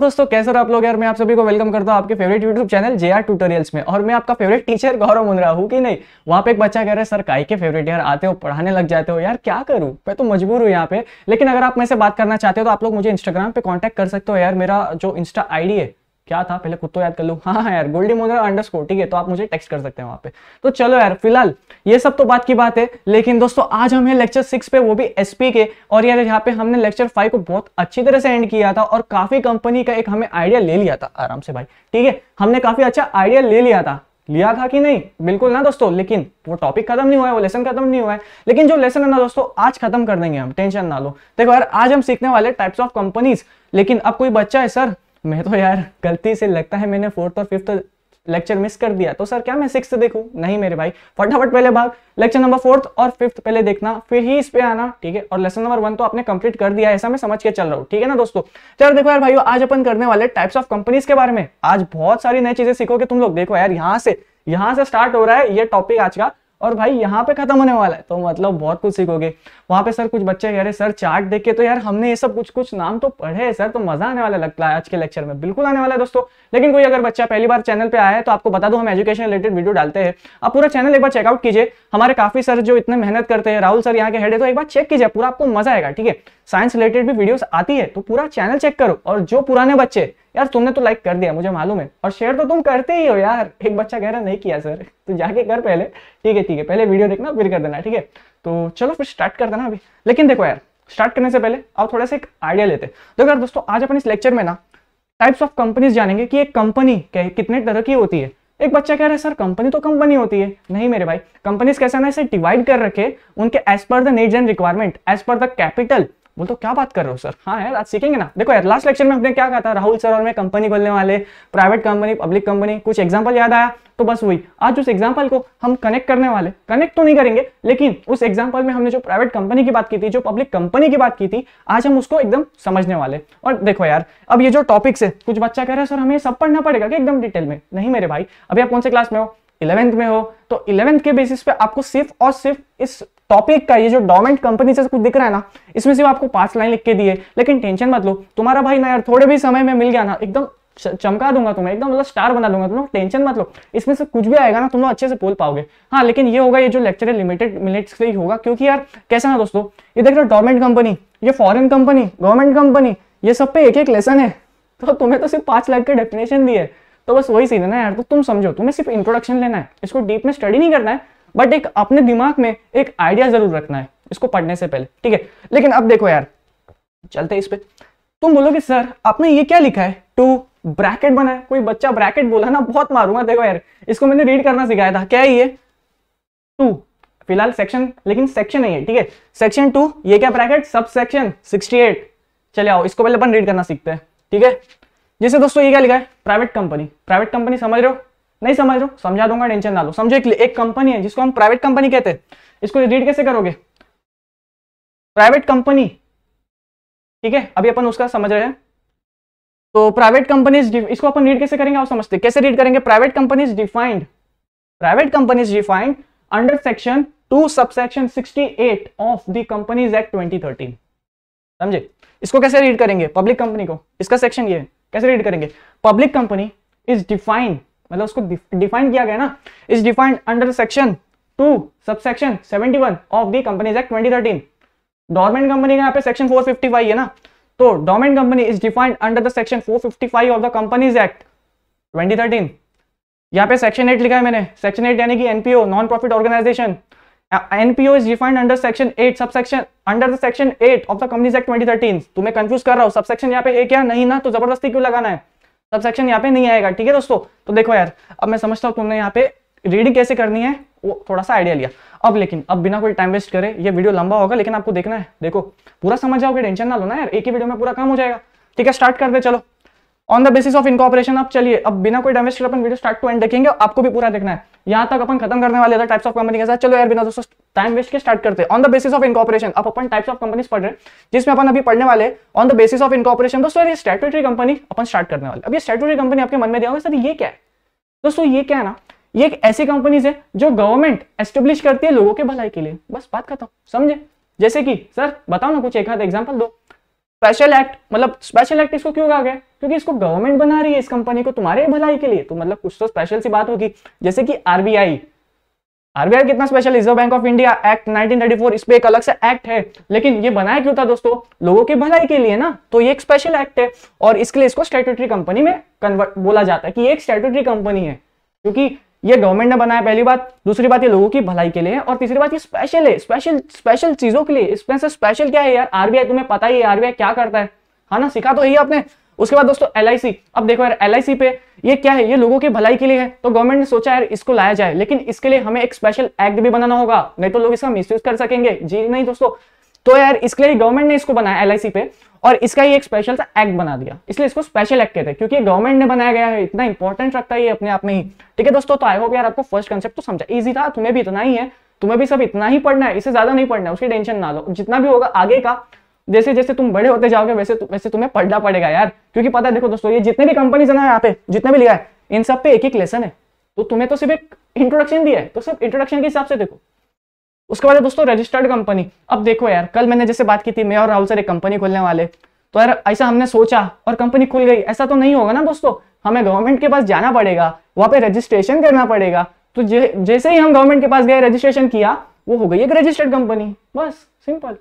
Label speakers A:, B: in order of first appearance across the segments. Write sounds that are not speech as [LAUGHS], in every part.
A: दोस्तों कैसे हो आप लोग यार मैं आप सभी को वेलकम करता हूँ आपके favourite YouTube channel J R tutorials में और मैं आपका फेवरेट टीचर गौरव मुंद्रा हूँ कि नहीं वहाँ पे एक बच्चा कह रहा है सर काई के फेवरेट यार आते हो पढ़ाने लग जाते हो यार क्या करूँ मैं तो मजबूर हूँ यहाँ पे लेकिन अगर आप मेरे से बात करना चाहते हो तो आप लोग मुझे इंस्टाग्राम पे कॉन्टैक्ट कर सकते हो यार मेरा जो इंस्टा आई है क्या था पहले खुद तो याद कर लूँ हाँ हाँ यार गोल्डी मोनर अंडर ठीक है तो आप मुझे टेक्स्ट कर सकते हैं वहां पे तो चलो यार फिलहाल ये सब तो बात की बात है लेकिन दोस्तों आज हम हैं लेक्चर सिक्स पे वो भी एसपी के और यार यहाँ पे हमने लेक्चर फाइव को बहुत अच्छी तरह से एंड किया था और काफी कंपनी का एक हमें आइडिया ले लिया था आराम से भाई ठीक है हमने काफी अच्छा आइडिया ले लिया था लिया था कि नहीं बिल्कुल ना दोस्तों लेकिन वो टॉपिक खत्म नहीं हुआ है वो लेसन खत्म नहीं हुआ है लेकिन जो लेसन है ना दोस्तों आज खत्म कर देंगे हम टेंशन ना लो देखो यार आज हम सीखने वाले टाइप्स ऑफ कंपनीज लेकिन अब कोई बच्चा है सर मैं तो यार गलती से लगता है मैंने फोर्थ और फिफ्थ लेक्चर मिस कर दिया तो सर क्या मैं सिक्स देखूँ नहीं मेरे भाई फटाफट पहले भाग लेक्चर नंबर फोर्थ और फिफ्थ पहले देखना फिर ही इस पे आना ठीक है और लेसन नंबर वन तो आपने कंप्लीट कर दिया ऐसा मैं समझ के चल रहा हूँ ठीक है ना दोस्तों चलो देखो यार भाई आज अपन करने वाले टाइप्स ऑफ कंपनीज के बारे में आज बहुत सारी नई चीजें सीखोगे तुम लोग देखो यार यहाँ से यहाँ से स्टार्ट हो रहा है ये टॉपिक आज का और भाई यहाँ पे खत्म होने वाला है तो मतलब बहुत कुछ सीखोगे वहां पे सर कुछ बच्चे कह रहे सर चार्ट देखे तो यार हमने ये सब कुछ कुछ नाम तो पढ़े सर तो मजा आने वाला लगता है आज के लेक्चर में बिल्कुल आने वाला है दोस्तों लेकिन कोई अगर बच्चा पहली बार चैनल पे आया है तो आपको बता दो हम एजुकेशन रिलेटेड वीडियो डालते हैं आप पूरा चैनल एक बार चेकआउट कीजिए हमारे काफी सर जो इतने मेहनत करते हैं राहुल सर यहाँ के हेड है तो एक बार चेक कीजिए पूरा आपको मजा आएगा ठीक है साइंस रिलेटेड भी वीडियोस आती है तो पूरा चैनल चेक करो और जो पुराने बच्चे यार तुमने तो लाइक कर दिया मुझे मालूम है और शेयर तो तुम करते ही हो यार एक बच्चा कह रहा नहीं किया सर तो जाके कर पहले ठीक है ठीक है पहले वीडियो देखना फिर कर देना ठीक है तो चलो फिर स्टार्ट करते ना अभी लेकिन देखो यार स्टार्ट करने से पहले आप थोड़ा सा एक आइडिया लेते देखो यार दोस्तों आज अपन इस लेक्चर में ना टाइप्स ऑफ कंपनीज जानेंगे कि एक कंपनी कितने तरह की होती है एक बच्चा कह रहा है सर कंपनी तो कंपनी होती है नहीं मेरे भाई कंपनीज कैसे ना इसे डिवाइड कर रखे उनके as per the needs and requirement as per the capital बोल तो क्या बात कर रहे हो सर हाँ यार आज सीखेंगे ना देखो यार लास्ट लेक्चर में हमने क्या कहा था राहुल सर और मैं कंपनी खोलने वाले प्राइवेट कंपनी पब्लिक कंपनी कुछ एग्जाम्पल याद आया तो बस वही आज उस एग्जाम्पल को हम कनेक्ट करने वाले कनेक्ट तो नहीं करेंगे लेकिन उस एग्जाम्पल में हमने जो प्राइवेट कंपनी की बात की थी जो पब्लिक कंपनी की बात की थी आज हम उसको एकदम समझने वाले और देखो यार अब ये जो टॉपिक्स है कुछ बच्चा कह रहे हैं सर हमें सब पढ़ना पड़ेगा कि एकदम डिटेल में नहीं मेरे भाई अभी आप कौन से क्लास में हो इलेवेंथ में हो तो इलेवेंथ के बेसिस पे आपको सिर्फ और सिर्फ इस टॉपिक का ये जो डोमेंट कंपनी से कुछ दिख रहा है ना इसमें सिर्फ आपको पांच लाइन लिख के दिए लेकिन टेंशन मत लो तुम्हारा भाई ना यार थोड़े भी समय में मिल गया ना एकदम चमका दूंगा तुम्हें एकदम मतलब स्टार बना दूंगा तुम्हें टेंशन मत लो इसमें से कुछ भी आएगा ना तुम लोग अच्छे से बोल पाओगे हाँ लेकिन ये होगा ये जो लेक्चर है लिमिटेड मिनट्स से ही होगा क्योंकि यार कैसे ना दोस्तों ये देख रहे हो डोमेंट कंपनी ये फॉरेन कंपनी गवर्नमेंट कंपनी ये सब पे एक एक लेसन है [LAUGHS] तो तुम्हें तो सिर्फ पांच लाख के डेफिनेशन दिए तो बस वही सीन है ना यार तो तुम समझो तुम्हें सिर्फ इंट्रोडक्शन लेना है इसको डीप में स्टडी नहीं करना है बट एक अपने दिमाग में एक आइडिया जरूर रखना है इसको पढ़ने से पहले ठीक है लेकिन अब देखो यार चलते इस पर तुम बोलोगे सर आपने ये क्या लिखा है टू ब्रैकेट बना है कोई बच्चा ब्रैकेट बोला ना बहुत मारूंगा देखो यार इसको मैंने रीड करना सिखाया था क्या है ये टू फिलहाल सेक्शन लेकिन सेक्शन है ठीक है सेक्शन टू ये क्या ब्रैकेट सब सेक्शन सिक्सटी चले आओ इसको पहले अपन रीड करना सीखते हैं ठीक है जैसे दोस्तों ये क्या लिखा है प्राइवेट कंपनी प्राइवेट कंपनी समझ रहे हो नहीं समझ रहे समझा दूंगा टेंशन ना लो समझो एक, एक कंपनी है जिसको हम प्राइवेट कंपनी कहते हैं इसको रीड कैसे करोगे प्राइवेट कंपनी ठीक है अभी अपन उसका समझ रहे हैं तो प्राइवेट कंपनीज इसको अपन रीड कैसे करेंगे आप समझते कैसे रीड करेंगे private companies defined private companies defined under section two subsection 68 of the companies act twenty thirteen समझे इसको कैसे रीड करेंगे पब्लिक कंपनी को इसका सेक्शन ये कैसे रीड करेंगे पब्लिक कंपनी इज डिफाइंड मतलब उसको डिफाइन किया गया ना is defined under section two subsection one of the companies act 2013 dormant company का यहाँ पे सेक्शन फोर फिफ्टी फाइव है ना तो dormant company is defined under the section four fifty five of the companies act twenty thirteen यहाँ पे section eight लिखा है मैंने सेक्शन एट यानी कि NPO non profit organisation NPO is defined under section 8 subsection under the section eight of the companies act twenty 2013 तुम्हें confuse कर रहा हूँ सबसेक्शन यहाँ पे है क्या नहीं ना तो जबरदस्ती क्यों लगाना है सब सेक्शन यहाँ पे नहीं आएगा ठीक है दोस्तों तो देखो यार अब मैं समझता हूँ तुमने यहाँ पे रीडिंग कैसे करनी है वो थोड़ा सा आइडिया लिया अब लेकिन अब बिना कोई टाइम वेस्ट करे ये वीडियो लंबा होगा लेकिन आपको देखना है देखो पूरा समझ जाओगे टेंशन ना लो ना यार एक ही वीडियो में पूरा काम हो जाएगा ठीक है स्टार्ट कर दे चलो on the basis of incorporation आप चलिए अब बिना कोई टाइम वेस्ट करे अपन वीडियो स्टार्ट टू एंड देखेंगे आपको भी पूरा देखना है यहाँ तक अपन खत्म करने वाले टाइप्स ऑफ कंपनी के साथ चलो यार बिना दोस्तों टाइम वेस्ट के स्टार्ट करते हैं on the basis of incorporation अब अपन टाइप्स ऑफ कंपनीज पढ़ रहे हैं जिसमें अपन अभी पढ़ने वाले on the basis of incorporation दोस्तों ये स्टैटूटरी कंपनी अपन स्टार्ट करने वाले अब ये स्टैटूटरी कंपनी आपके मन में दिया होगा सर ये क्या है दोस्तों ये क्या है ना ये एक ऐसी कंपनीज है जो गवर्नमेंट एस्टेब्लिश करती है लोगों के भलाई के लिए बस बात खत्म समझे जैसे कि सर बताओ ना कुछ एक आध एग्जाम्पल दो स्पेशल एक्ट मतलब स्पेशल एक्ट इसको क्यों कहा गया क्योंकि इसको गवर्नमेंट बना रही है इस कंपनी को तुम्हारे भलाई के लिए तो मतलब कुछ तो स्पेशल सी बात होगी जैसे कि आरबीआई आरबीआई कितना special reserve bank of India act 1934 इस पे एक अलग से एक्ट है लेकिन ये बनाया क्यों था दोस्तों लोगों की भलाई के लिए ना तो ये एक स्पेशल एक्ट है और इसके लिए इसको स्टेटरी कंपनी में कन्वर्ट बोला जाता है कि एक स्टेटरी कंपनी है क्योंकि ये गवर्नमेंट ने बनाया पहली बात दूसरी बात ये लोगों की भलाई के लिए और तीसरी बात ये स्पेशल है स्पेशल स्पेशल चीजों के लिए इसमें से स्पेशल क्या है यार आरबीआई तुम्हें पता ही है आरबीआई क्या करता है हाँ ना सिखा तो यही आपने उसके बाद दोस्तों एल अब देखो यार एल पे ये क्या है ये लोगों की भलाई के लिए है तो गवर्नमेंट ने सोचा यार इसको लाया जाए लेकिन इसके लिए हमें एक स्पेशल एक्ट भी बनाना होगा नहीं तो लोग इसका मिस कर सकेंगे जी नहीं दोस्तों तो यार इसके लिए गवर्नमेंट ने इसको बनाया एल पे और इसका ही एक स्पेशल सा एक्ट बना दिया इसलिए इसको स्पेशल एक्ट कहते हैं क्योंकि गवर्नमेंट ने बनाया गया है इतना इंपॉर्टेंट रखता है ये अपने आप में ही ठीक है दोस्तों तो आई होप यार आपको फर्स्ट कंसेप्ट तो समझा इजी था तुम्हें भी इतना ही है तुम्हें भी सब इतना ही पढ़ना है इसे ज्यादा नहीं पढ़ना है उसकी टेंशन ना लो जितना भी होगा आगे का जैसे जैसे तुम बड़े होते जाओगे वैसे वैसे तुम्हें पढ़ना पड़ेगा यार क्योंकि पता है देखो दोस्तों ये जितने भी कंपनीज है ना यहाँ पे जितने भी लिया है इन सब पे एक एक लेसन है तो तुम्हें तो सिर्फ एक इंट्रोडक्शन दिया है तो सिर्फ इंट्रोडक्शन के हिसाब से देखो उसके बाद दोस्तों रजिस्टर्ड कंपनी अब देखो यार कल मैंने जैसे बात की थी मैं और राहुल सर एक कंपनी खोलने वाले तो यार ऐसा हमने सोचा और कंपनी खुल गई ऐसा तो नहीं होगा ना दोस्तों हमें गवर्नमेंट के पास जाना पड़ेगा वहां पे रजिस्ट्रेशन करना पड़ेगा तो जैसे ही हम गवर्नमेंट के पास गए रजिस्ट्रेशन किया वो हो गई एक रजिस्टर्ड कंपनी बस सिंपल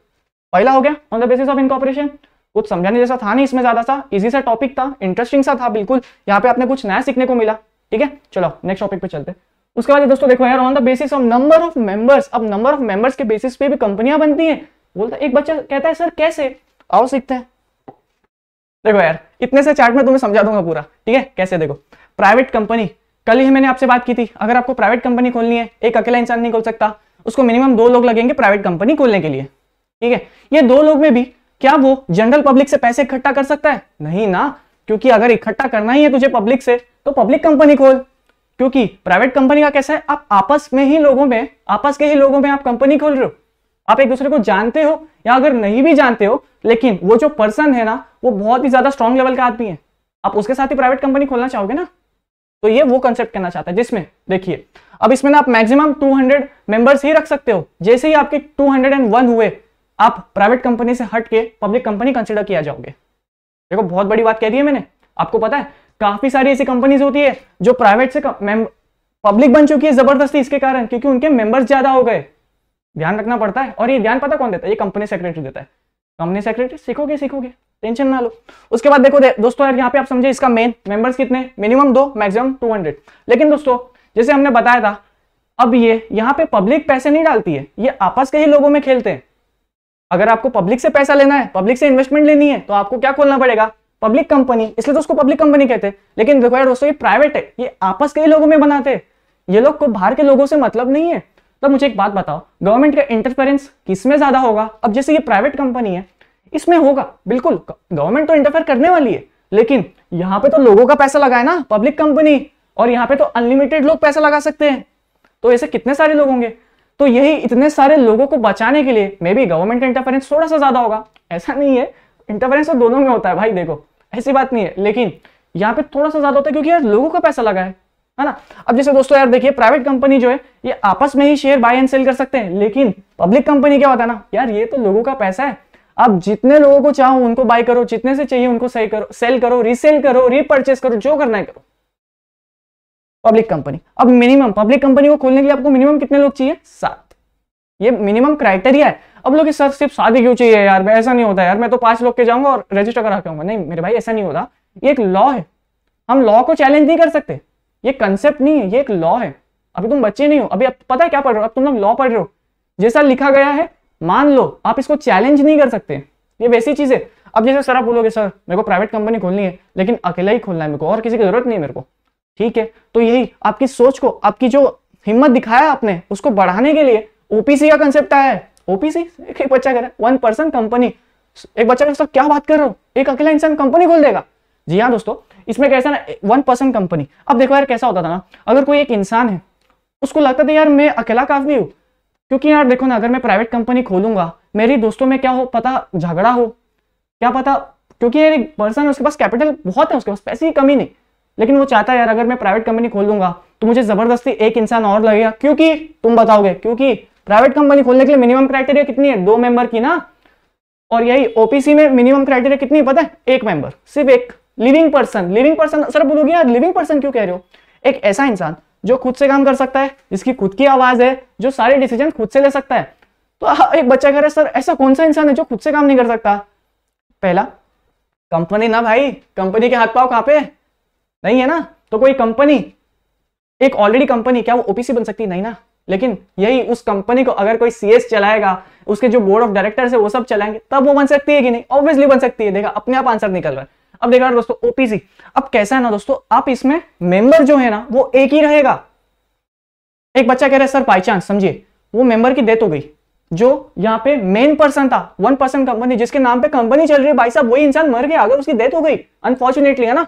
A: पहला हो गया on the basis of incorporation कुछ समझाने जैसा था नहीं इसमें ज्यादा सा इजी सा टॉपिक था इंटरेस्टिंग सा था बिल्कुल यहाँ पे आपने कुछ नया सीखने को मिला ठीक है चलो नेक्स्ट टॉपिक पे चलते हैं उसके बाद दोस्तों देखो यार on the basis of number of members अब नंबर ऑफ मेंबर्स के बेसिस पे भी कंपनियां बनती हैं बोलता है एक बच्चा कहता है सर कैसे आओ सीखते हैं देखो यार इतने से चार्ट में तुम्हें समझा दूंगा पूरा ठीक है कैसे देखो प्राइवेट कंपनी कल ही मैंने आपसे बात की थी अगर आपको प्राइवेट कंपनी खोलनी है एक अकेला इंसान नहीं खोल सकता उसको मिनिमम दो लोग लगेंगे प्राइवेट कंपनी खोलने के लिए ठीक है ये दो लोग में भी क्या वो जनरल पब्लिक से पैसे इकट्ठा कर सकता है नहीं ना क्योंकि अगर इकट्ठा करना ही है तुझे पब्लिक से तो पब्लिक कंपनी खोल क्योंकि प्राइवेट कंपनी का कैसा है आप आपस में ही लोगों में आपस के ही लोगों में आप कंपनी खोल रहे हो आप एक दूसरे को जानते हो या अगर नहीं भी जानते हो लेकिन वो जो पर्सन है ना वो बहुत ही ज्यादा स्ट्रॉन्ग लेवल का आदमी है आप उसके साथ ही प्राइवेट कंपनी खोलना चाहोगे ना तो ये वो कंसेप्ट कहना चाहता है जिसमें देखिए अब इसमें ना आप मैक्सिमम 200 मेंबर्स ही रख सकते हो जैसे ही आपके 201 हुए आप प्राइवेट कंपनी से हट के पब्लिक कंपनी कंसिडर किया जाओगे देखो बहुत बड़ी बात कह दी है मैंने आपको पता है काफी सारी ऐसी कंपनीज होती है जो प्राइवेट से पब्लिक बन चुकी है जबरदस्ती इसके कारण क्योंकि उनके मेंबर्स ज्यादा हो गए ध्यान रखना पड़ता है और ये ध्यान पता कौन देता है ये कंपनी सेक्रेटरी देता है कंपनी सेक्रेटरी सीखोगे सीखोगे टेंशन ना लो उसके बाद देखो दे, दोस्तों यार यहाँ पे आप समझे इसका मेन मेंबर्स कितने मिनिमम दो मैक्सिमम 200 लेकिन दोस्तों जैसे हमने बताया था अब ये यहाँ पे पब्लिक पैसे नहीं डालती है ये आपस के ही लोगों में खेलते हैं अगर आपको पब्लिक से पैसा लेना है पब्लिक से इन्वेस्टमेंट लेनी है तो आपको क्या खोलना पड़ेगा पब्लिक कंपनी इसलिए तो उसको पब्लिक कंपनी कहते हैं लेकिन देखो यार दोस्तों ये प्राइवेट है ये आपस के ही लोगों में बनाते हैं ये लोग को बाहर के लोगों से मतलब नहीं है तो मुझे एक बात बताओ गवर्नमेंट का इंटरफेरेंस किस में ज्यादा होगा अब जैसे ये प्राइवेट कंपनी है इसमें होगा बिल्कुल गवर्नमेंट तो इंटरफेयर करने वाली है लेकिन यहाँ पे तो लोगों का पैसा लगा है ना पब्लिक कंपनी और यहाँ पे तो अनलिमिटेड लोग पैसा लगा सकते हैं तो ऐसे कितने सारे लोग होंगे तो यही इतने सारे लोगों को बचाने के लिए मे बी गवर्नमेंट का इंटरफेरेंस थोड़ा सा ज्यादा होगा ऐसा नहीं है इंटरफेरेंस तो दोनों में होता है भाई देखो ऐसी बात नहीं है लेकिन यहाँ पे थोड़ा सा ज्यादा होता है क्योंकि यार लोगों का पैसा लगा है है ना अब जैसे दोस्तों यार देखिए प्राइवेट कंपनी जो है ये आपस में ही शेयर बाय एंड सेल कर सकते हैं लेकिन पब्लिक कंपनी क्या होता है ना यार ये तो लोगों का पैसा है अब जितने लोगों को चाहो उनको बाय करो जितने से चाहिए उनको सही करो सेल करो रीसेल करो रीपर्चेस करो जो करना है करो पब्लिक कंपनी अब मिनिमम पब्लिक कंपनी को खोलने के लिए आपको मिनिमम कितने लोग चाहिए सात ये मिनिमम क्राइटेरिया है अब लोग सर सिर्फ शादी क्यों चाहिए यार मैं ऐसा नहीं होता यार मैं तो पांच लोग के जाऊंगा और रजिस्टर करा के आऊंगा नहीं मेरे भाई ऐसा नहीं होता ये एक लॉ है हम लॉ को चैलेंज नहीं कर सकते ये कंसेप्ट नहीं है ये एक लॉ है अभी तुम बच्चे नहीं हो अभी अब पता है क्या पढ़ रहे हो अब तुम लोग लॉ पढ़ रहे हो जैसा लिखा गया है मान लो आप इसको चैलेंज नहीं कर सकते ये वैसी चीज है अब जैसे सर आप बोलोगे सर मेरे को प्राइवेट कंपनी खोलनी है लेकिन अकेला ही खोलना है मेरे को और किसी की जरूरत नहीं है मेरे को ठीक है तो यही आपकी सोच को आपकी जो हिम्मत दिखाया आपने उसको बढ़ाने के लिए ओपीसी का कंसेप्ट आया है ओपीसी एक, एक बच्चा कह रहा है वन पर्सन कंपनी एक बच्चा दोस्तों क्या बात कर रहे हो एक अकेला इंसान कंपनी खोल देगा जी हाँ दोस्तों इसमें कैसा ना वन पर्सन कंपनी अब देखो यार कैसा होता था ना अगर कोई एक इंसान है उसको लगता था यार मैं अकेला काफी हूँ क्योंकि यार देखो ना अगर मैं प्राइवेट कंपनी खोलूंगा मेरी दोस्तों में क्या हो पता झगड़ा हो क्या पता क्योंकि यार एक पर्सन है उसके पास कैपिटल बहुत है उसके पास पैसे की कमी नहीं लेकिन वो चाहता है यार अगर मैं प्राइवेट कंपनी खोल लूंगा तो मुझे जबरदस्ती एक इंसान और लगेगा क्योंकि तुम बताओगे क्योंकि प्राइवेट कंपनी खोलने के लिए मिनिमम क्राइटेरिया कितनी है दो मेंबर की ना और यही ओपीसी में मिनिमम क्राइटेरिया कितनी पता है एक मेंबर सिर्फ एक living person living person sir बोलोगे यार लिविंग पर्सन क्यों कह रहे हो एक ऐसा इंसान जो खुद से काम कर सकता है जिसकी खुद की आवाज है जो सारे डिसीजन खुद से ले सकता है तो हाँ, एक बच्चा कह रहा है सर ऐसा कौन सा इंसान है जो खुद से काम नहीं कर सकता पहला कंपनी ना भाई कंपनी के हाथ पाओ कहां पे नहीं है ना तो कोई कंपनी एक ऑलरेडी कंपनी क्या वो ओपीसी बन सकती नहीं ना लेकिन यही उस कंपनी को अगर कोई सीएस चलाएगा उसके जो बोर्ड ऑफ डायरेक्टर्स है वो सब चलाएंगे तब वो बन सकती है कि नहीं ऑब्वियसली बन सकती है देखा अपने आप आंसर निकल रहा है अब देखा दोस्तों ओपीसी अब कैसा है ना दोस्तों आप इसमें मेंबर जो है ना वो एक ही रहेगा एक बच्चा कह रहा है सर बाई चांस समझिए वो मेंबर की डेथ हो गई जो यहाँ पे मेन पर्सन था वन पर्सन कंपनी जिसके नाम पे कंपनी चल रही है भाई साहब वही इंसान मर गया अगर उसकी डेथ हो गई अनफॉर्चुनेटली है ना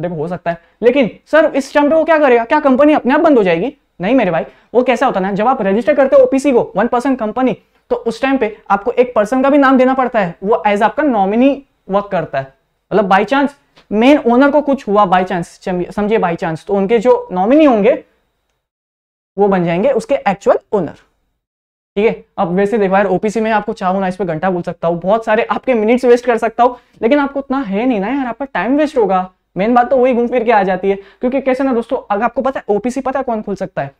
A: देखो हो सकता है लेकिन सर इस टाइम पे वो क्या करेगा क्या कंपनी अपने आप बंद हो जाएगी नहीं मेरे भाई वो कैसा होता है जब आप रजिस्टर करते हो ओपीसी को वन पर्सन कंपनी तो उस टाइम पे आपको एक पर्सन का भी नाम देना पड़ता है वो एज आपका नॉमिनी वर्क करता है मतलब बाई चांस मेन ओनर को कुछ हुआ बाई चांस समझिए बाई चांस तो उनके जो नॉमिनी होंगे वो बन जाएंगे उसके एक्चुअल ओनर ठीक है अब वैसे देखो यार ओपीसी में आपको चाहो ना इस पर घंटा बोल सकता हूँ बहुत सारे आपके मिनट्स वेस्ट कर सकता हूँ लेकिन आपको उतना है नहीं ना यार आपका टाइम वेस्ट होगा मेन बात तो वही घूम फिर के आ जाती है क्योंकि कैसे ना दोस्तों अगर आपको पता है ओपीसी पता है कौन खुल सकता है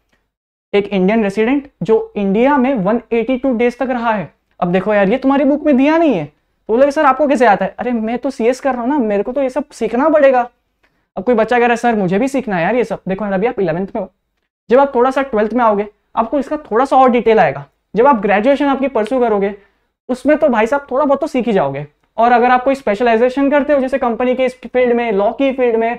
A: एक इंडियन रेसिडेंट जो इंडिया में वन डेज तक रहा है अब देखो यार ये तुम्हारी बुक में दिया नहीं है तो बोले सर आपको कैसे आता है अरे मैं तो सी कर रहा हूँ ना मेरे को तो ये सब सीखना पड़ेगा अब कोई बच्चा कह रहा है सर मुझे भी सीखना है यार ये सब देखो यार अभी आप इलेवंथ में हो जब आप थोड़ा सा ट्वेल्थ में आओगे आपको इसका थोड़ा सा और डिटेल आएगा जब आप ग्रेजुएशन आपकी परसू करोगे उसमें तो भाई साहब थोड़ा बहुत तो सीख ही जाओगे और अगर आप कोई स्पेशलाइजेशन करते हो जैसे कंपनी के फील्ड में लॉ की फील्ड में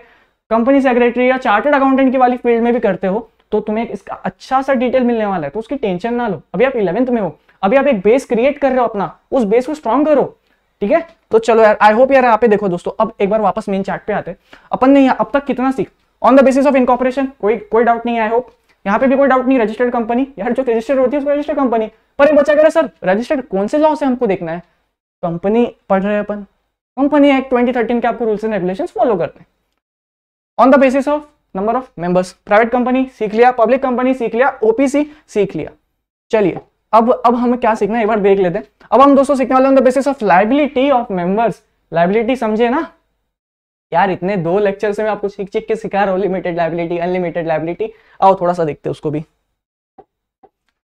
A: कंपनी सेक्रेटरी या चार्टर्ड अकाउंटेंट की वाली फील्ड में भी करते हो तो तुम्हें इसका अच्छा सा डिटेल मिलने वाला है तो उसकी टेंशन ना लो अभी आप इलेवेंथ में हो अभी आप एक बेस क्रिएट कर रहे हो अपना उस बेस को स्ट्रॉन्ग करो ठीक है तो चलो यार आई होप यार यहाँ पे देखो दोस्तों अब एक बार वापस मेन चार्ट पे आते अपन ने अब तक कितना सीख on the basis of incorporation कोई कोई डाउट नहीं आई होप यहाँ पे भी कोई डाउट नहीं रजिस्टर्ड कंपनी यार जो रजिस्टर्ड होती है उसको रजिस्टर्ड कंपनी पर एक बच्चा कह रहा है सर रजिस्टर्ड कौन से लॉ से हमको देखना है कंपनी पढ़ रहे अपन कंपनी एक्ट ट्वेंटी थर्टीन के आपको रूल्स एंड रेगुलेशन फॉलो करते हैं on the basis of number of members private company सीख लिया पब्लिक कंपनी सीख लिया ओपीसी सीख लिया चलिए अब अब हमें क्या सीखना है एक बार देख लेते हैं अब हम दोस्तों सीखने वाले on the basis of liability of members liability समझे ना यार इतने दो लेक्चर से मैं आपको सीख चीख के सिखा रहा हूँ लिमिटेड लाइबिलिटी अनलिमिटेड लाइबिलिटी आओ थोड़ा सा देखते हैं उसको भी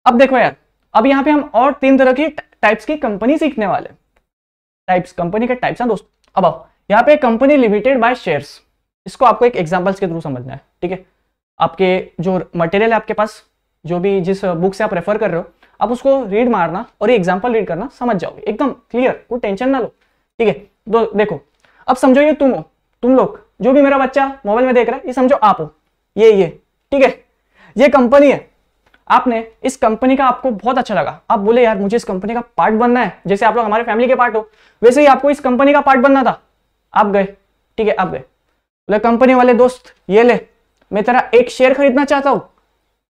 A: अब देखो यार अब यहाँ पे हम और तीन तरह की टाइप्स की कंपनी सीखने वाले हैं टाइप्स कंपनी के टाइप्स हैं दोस्तों अब आओ यहाँ पे कंपनी लिमिटेड बाय शेयर्स इसको आपको एक एग्जांपल्स के थ्रू समझना है ठीक है आपके जो मटेरियल है आपके पास जो भी जिस बुक से आप रेफर कर रहे हो आप उसको रीड मारना और ये एग्जाम्पल रीड करना समझ जाओगे एकदम क्लियर कोई टेंशन ना लो ठीक है तो देखो अब समझो ये तुम हो तुम लोग जो भी मेरा बच्चा मोबाइल में देख रहा है ये समझो आप हो ये ये ठीक है ये कंपनी है आपने इस कंपनी का आपको बहुत अच्छा लगा आप बोले यार मुझे इस कंपनी का पार्ट बनना है जैसे आप लोग हमारे फैमिली के पार्ट हो वैसे ही आपको इस कंपनी का पार्ट बनना था आप गए ठीक है आप गए बोले कंपनी वाले दोस्त ये ले मैं तेरा एक शेयर खरीदना चाहता हूँ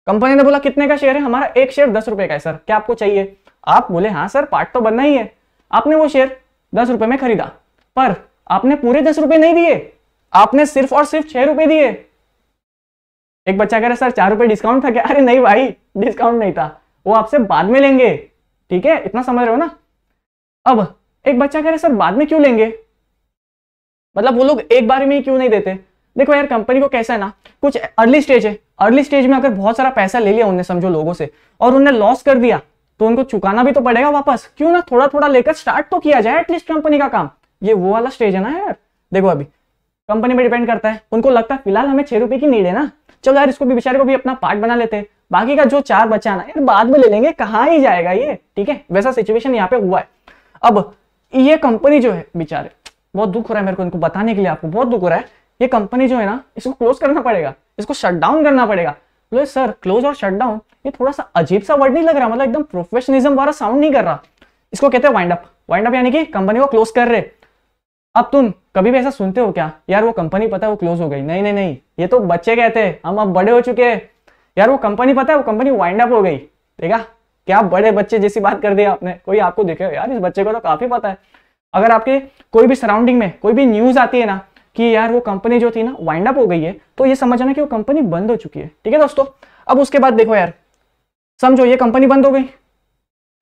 A: कंपनी ने बोला कितने का शेयर है हमारा एक शेयर दस रुपए का है सर क्या आपको चाहिए आप बोले हाँ सर पार्ट तो बनना ही है आपने वो शेयर दस रुपए में खरीदा पर आपने पूरे दस रुपए नहीं दिए आपने सिर्फ और सिर्फ छह रुपए दिए एक बच्चा कह रहा सर चार रुपए डिस्काउंट था क्या अरे नहीं भाई डिस्काउंट नहीं था वो आपसे बाद में लेंगे ठीक है इतना समझ रहे हो ना अब एक बच्चा कह रहे सर बाद में क्यों लेंगे मतलब वो लोग एक बार में ही क्यों नहीं देते देखो यार कंपनी को कैसा है ना कुछ अर्ली स्टेज है अर्ली स्टेज में अगर बहुत सारा पैसा ले लिया उन्हें समझो लोगों से और उन्हें लॉस कर दिया तो उनको चुकाना भी तो पड़ेगा वापस क्यों ना थोड़ा थोड़ा लेकर स्टार्ट तो किया जाए एटलीस्ट कंपनी का काम ये वो वाला स्टेज है ना यार देखो अभी कंपनी पे डिपेंड करता है उनको लगता है फिलहाल हमें छह रुपए की नीड है ना चलो यार इसको भी बेचारे को भी अपना पार्ट बना लेते हैं बाकी का जो चार बचा ना यार बाद में ले लेंगे कहाँ ही जाएगा ये ठीक है वैसा सिचुएशन यहाँ पे हुआ है अब ये कंपनी जो है बेचारे बहुत दुख हो रहा है मेरे को इनको बताने के लिए आपको बहुत दुख हो रहा है ये कंपनी जो है ना इसको क्लोज करना पड़ेगा इसको शट डाउन करना पड़ेगा बोले सर क्लोज और शट डाउन ये थोड़ा सा अजीब सा वर्ड नहीं लग रहा मतलब एकदम प्रोफेशनलिज्म वाला साउंड नहीं कर रहा इसको कहते हैं वाइंड अप वाइंड अप यानी कि कंपनी को क्लोज कर रहे अब तुम कभी भी ऐसा सुनते हो क्या यार वो कंपनी पता है वो क्लोज हो गई नहीं नहीं नहीं ये तो बच्चे कहते हैं हम अब बड़े हो चुके हैं यार वो कंपनी पता है वो कंपनी वाइंड अप हो गई देखा क्या बड़े बच्चे जैसी बात कर दिया आपने कोई आपको देखे यार इस बच्चे को तो काफी पता है अगर आपके कोई भी सराउंडिंग में कोई भी न्यूज आती है ना कि यार वो कंपनी जो थी ना वाइंड अप हो गई है तो ये समझना कि वो कंपनी बंद हो चुकी है ठीक है दोस्तों अब उसके बाद देखो यार समझो ये कंपनी बंद हो गई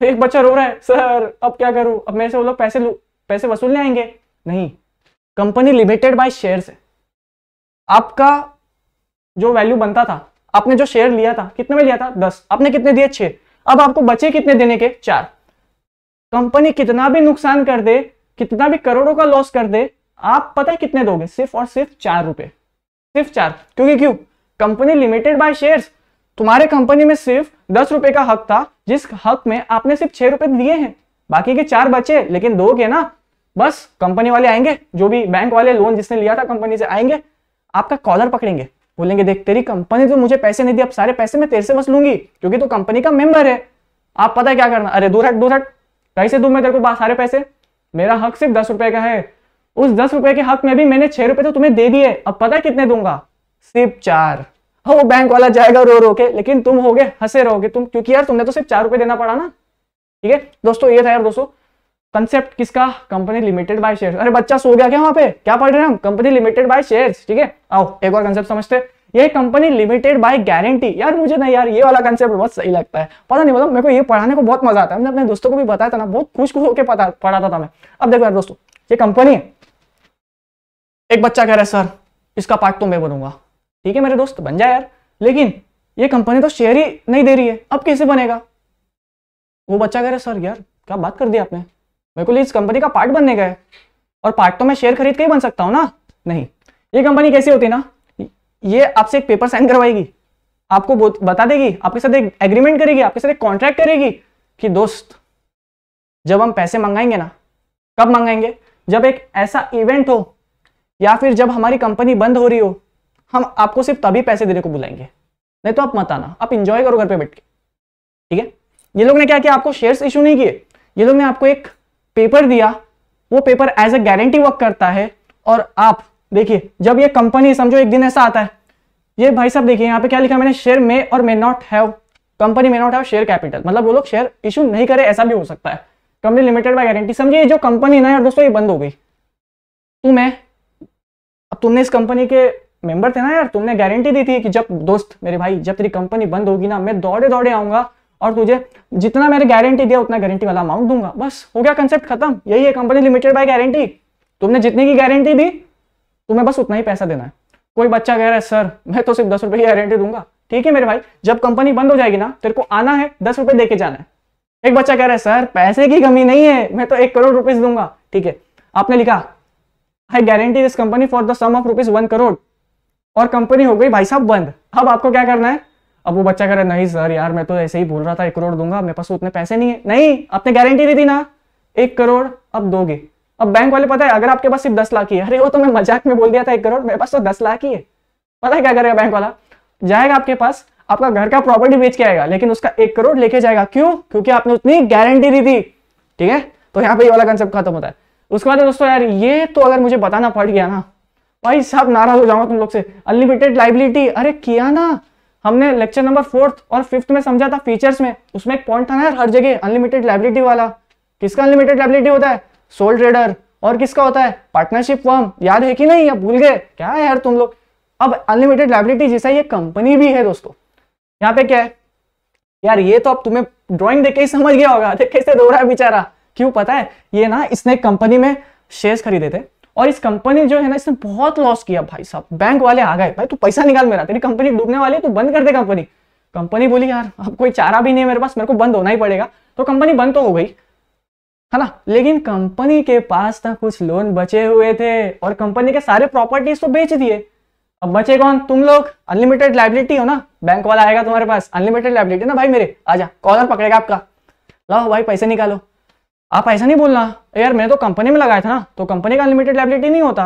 A: एक बच्चा रो रहा है सर अब क्या करूं अब मेरे से वो लोग पैसे पैसे वसूलने आएंगे नहीं कंपनी लिमिटेड बाय शेयर से आपका जो वैल्यू बनता था आपने जो शेयर लिया था कितने में लिया था दस आपने कितने दिए छह अब आपको बचे कितने देने के चार कंपनी कितना भी नुकसान कर दे कितना भी करोड़ों का लॉस कर दे आप पता है कितने दोगे सिर्फ और सिर्फ चार रुपए सिर्फ चार क्योंकि क्यों कंपनी लिमिटेड बाय शेयर्स तुम्हारे कंपनी में सिर्फ दस रुपए का हक था जिस हक में आपने सिर्फ छह रुपए दिए हैं बाकी के चार बचे लेकिन दोगे ना बस कंपनी वाले आएंगे जो भी बैंक वाले लोन जिसने लिया था कंपनी से आएंगे आपका कॉलर पकड़ेंगे बोलेंगे देख तेरी कंपनी तो मुझे पैसे नहीं दी अब सारे पैसे मैं तेरे से बस लूंगी क्योंकि तू तो कंपनी का मेंबर है आप पता क्या करना अरे दूर हट दूर हट कैसे दू मैं तेरे को सारे पैसे मेरा हक सिर्फ दस रुपए का है उस दस रुपए के हक में भी मैंने छह रुपए तो तुम्हें दे दिए अब पता कितने दूंगा सिर्फ चार हाँ वो बैंक वाला जाएगा रो रो के लेकिन तुम हो गए हंसे रहोगे तुम क्योंकि यार तुमने तो सिर्फ चार रुपए देना पड़ा ना ठीक है दोस्तों ये था यार दोस्तों कंसेप्ट किसका कंपनी लिमिटेड बाय शेयर्स अरे बच्चा सो गया क्या वहां पे क्या पढ़ रहे हैं हम कंपनी लिमिटेड बाय शेयर्स ठीक है आओ एक और कंसेप्ट समझते ये कंपनी लिमिटेड बाय गारंटी यार मुझे नहीं यार ये वाला कंसेप्ट बहुत सही लगता है पता नहीं मतलब मेरे को ये पढ़ाने को बहुत मजा आता है मैंने अपने दोस्तों को भी बताया था ना बहुत खुश खुश होकर पढ़ाता था मैं अब देखो यार दोस्तों ये कंपनी है एक बच्चा कह रहा है सर इसका पार्ट तो मैं बनूंगा ठीक है मेरे दोस्त बन जाए यार लेकिन ये कंपनी तो शेयर ही नहीं दे रही है अब कैसे बनेगा वो बच्चा कह रहा है सर यार क्या बात कर दी आपने मेरे को इस कंपनी का पार्ट बनने गए और पार्ट तो मैं शेयर खरीद के ही बन सकता हूँ ना नहीं ये कंपनी कैसी होती ना ये आपसे एक पेपर साइन करवाएगी आपको बता देगी आपके साथ एक एग्रीमेंट करेगी आपके साथ एक कॉन्ट्रैक्ट करेगी कि दोस्त जब हम पैसे मंगाएंगे ना कब मंगाएंगे जब एक ऐसा इवेंट हो या फिर जब हमारी कंपनी बंद हो रही हो हम आपको सिर्फ तभी पैसे देने को बुलाएंगे नहीं तो आप मत आना आप इंजॉय करो घर पे बैठ के ठीक है ये लोग ने क्या किया आपको शेयर्स इशू नहीं किए ये लोग ने आपको एक पेपर दिया वो paper as a guarantee work करता है और आप देखिए जब ये कंपनी समझो एक दिन ऐसा आता है ये भाई साहब देखिए यहाँ पे क्या लिखा मैंने शेयर मे और may not have company may not have share capital मतलब वो लोग शेयर इशू नहीं करे ऐसा भी हो सकता है कंपनी लिमिटेड बाय गारंटी समझिए जो कंपनी ना यार दोस्तों ये बंद हो गई तू तो मैं अब तुमने इस कंपनी के मेंबर थे ना यार तुमने गारंटी दी थी कि जब दोस्त मेरे भाई जब तेरी कंपनी बंद होगी ना मैं दौड़े दौड़े आऊंगा और तुझे जितना मैंने गारंटी दिया उतना गारंटी वाला अमाउंट दूंगा बस हो गया कंसेप्ट खत्म यही है कंपनी लिमिटेड बाय गारंटी तुमने जितने की गारंटी दी तुम्हें बस उतना ही पैसा देना है कोई बच्चा कह रहा है सर मैं तो सिर्फ दस रुपए की गारंटी दूंगा ठीक है मेरे भाई जब कंपनी बंद हो जाएगी ना तेरे को आना है दस रुपए देके जाना है एक बच्चा कह रहा है सर पैसे की कमी नहीं है मैं तो एक करोड़ रुपीज दूंगा ठीक है आपने लिखा I guarantee this company for the sum of rupees one crore और कंपनी हो गई भाई साहब बंद अब आपको क्या करना है अब वो बच्चा कह रहा नहीं सर यार मैं तो ऐसे ही बोल रहा था एक करोड़ दूंगा मेरे पास उतने पैसे नहीं है नहीं आपने गारंटी दी थी ना एक करोड़ अब दोगे अब बैंक वाले पता है अगर आपके पास सिर्फ दस लाख ही है अरे वो तो मैं मजाक में बोल दिया था एक करोड़ मेरे पास तो दस लाख ही है पता है क्या करेगा बैंक वाला जाएगा आपके पास आपका घर का प्रॉपर्टी बेच के आएगा लेकिन उसका एक करोड़ लेके जाएगा क्यों क्योंकि आपने उतनी गारंटी दी थी ठीक है तो यहाँ पे ये वाला कंसेप्ट खत्म होता है उसके बाद दोस्तों यार ये तो अगर मुझे बताना पड़ गया ना भाई साहब नाराज हो जाऊंगा तुम लोग से अनलिमिटेड लाइबिलिटी अरे किया ना हमने लेक्चर नंबर फोर्थ और फिफ्थ में समझा था फीचर्स में उसमें एक पॉइंट था ना यार हर जगह अनलिमिटेड लाइबिलिटी वाला किसका अनलिमिटेड लाइबिलिटी होता है सोल ट्रेडर और किसका होता है पार्टनरशिप फॉर्म याद है कि नहीं या भूल गए क्या है यार तुम लोग अब अनलिमिटेड लाइबिलिटी जैसा ये कंपनी भी है दोस्तों यहाँ पे क्या है यार ये तो अब तुम्हें ड्रॉइंग देख के ही समझ गया होगा देख कैसे दो रहा है बेचारा क्यों पता है ये ना इसने कंपनी में शेयर्स खरीदे थे और इस कंपनी जो है ना इसने बहुत लॉस किया भाई साहब बैंक वाले आ गए भाई तू पैसा निकाल मेरा तेरी कंपनी डूबने वाली है तू बंद कर दे कंपनी कंपनी बोली यार अब कोई चारा भी नहीं है मेरे पास मेरे को बंद होना ही पड़ेगा तो कंपनी बंद तो हो गई है ना लेकिन कंपनी के पास ना तो कुछ लोन बचे हुए थे और कंपनी के सारे प्रॉपर्टीज तो बेच दिए अब बचे कौन तुम लोग अनलिमिटेड लाइबिलिटी हो ना बैंक वाला आएगा तुम्हारे पास अनलिमिटेड लाइबिलिटी ना भाई मेरे आजा कॉलर पकड़ेगा आपका लाओ भाई पैसे निकालो आप ऐसा नहीं बोलना यार मैंने तो कंपनी में लगाया था ना तो कंपनी का अनलिमिटेड लाइबिलिटी नहीं होता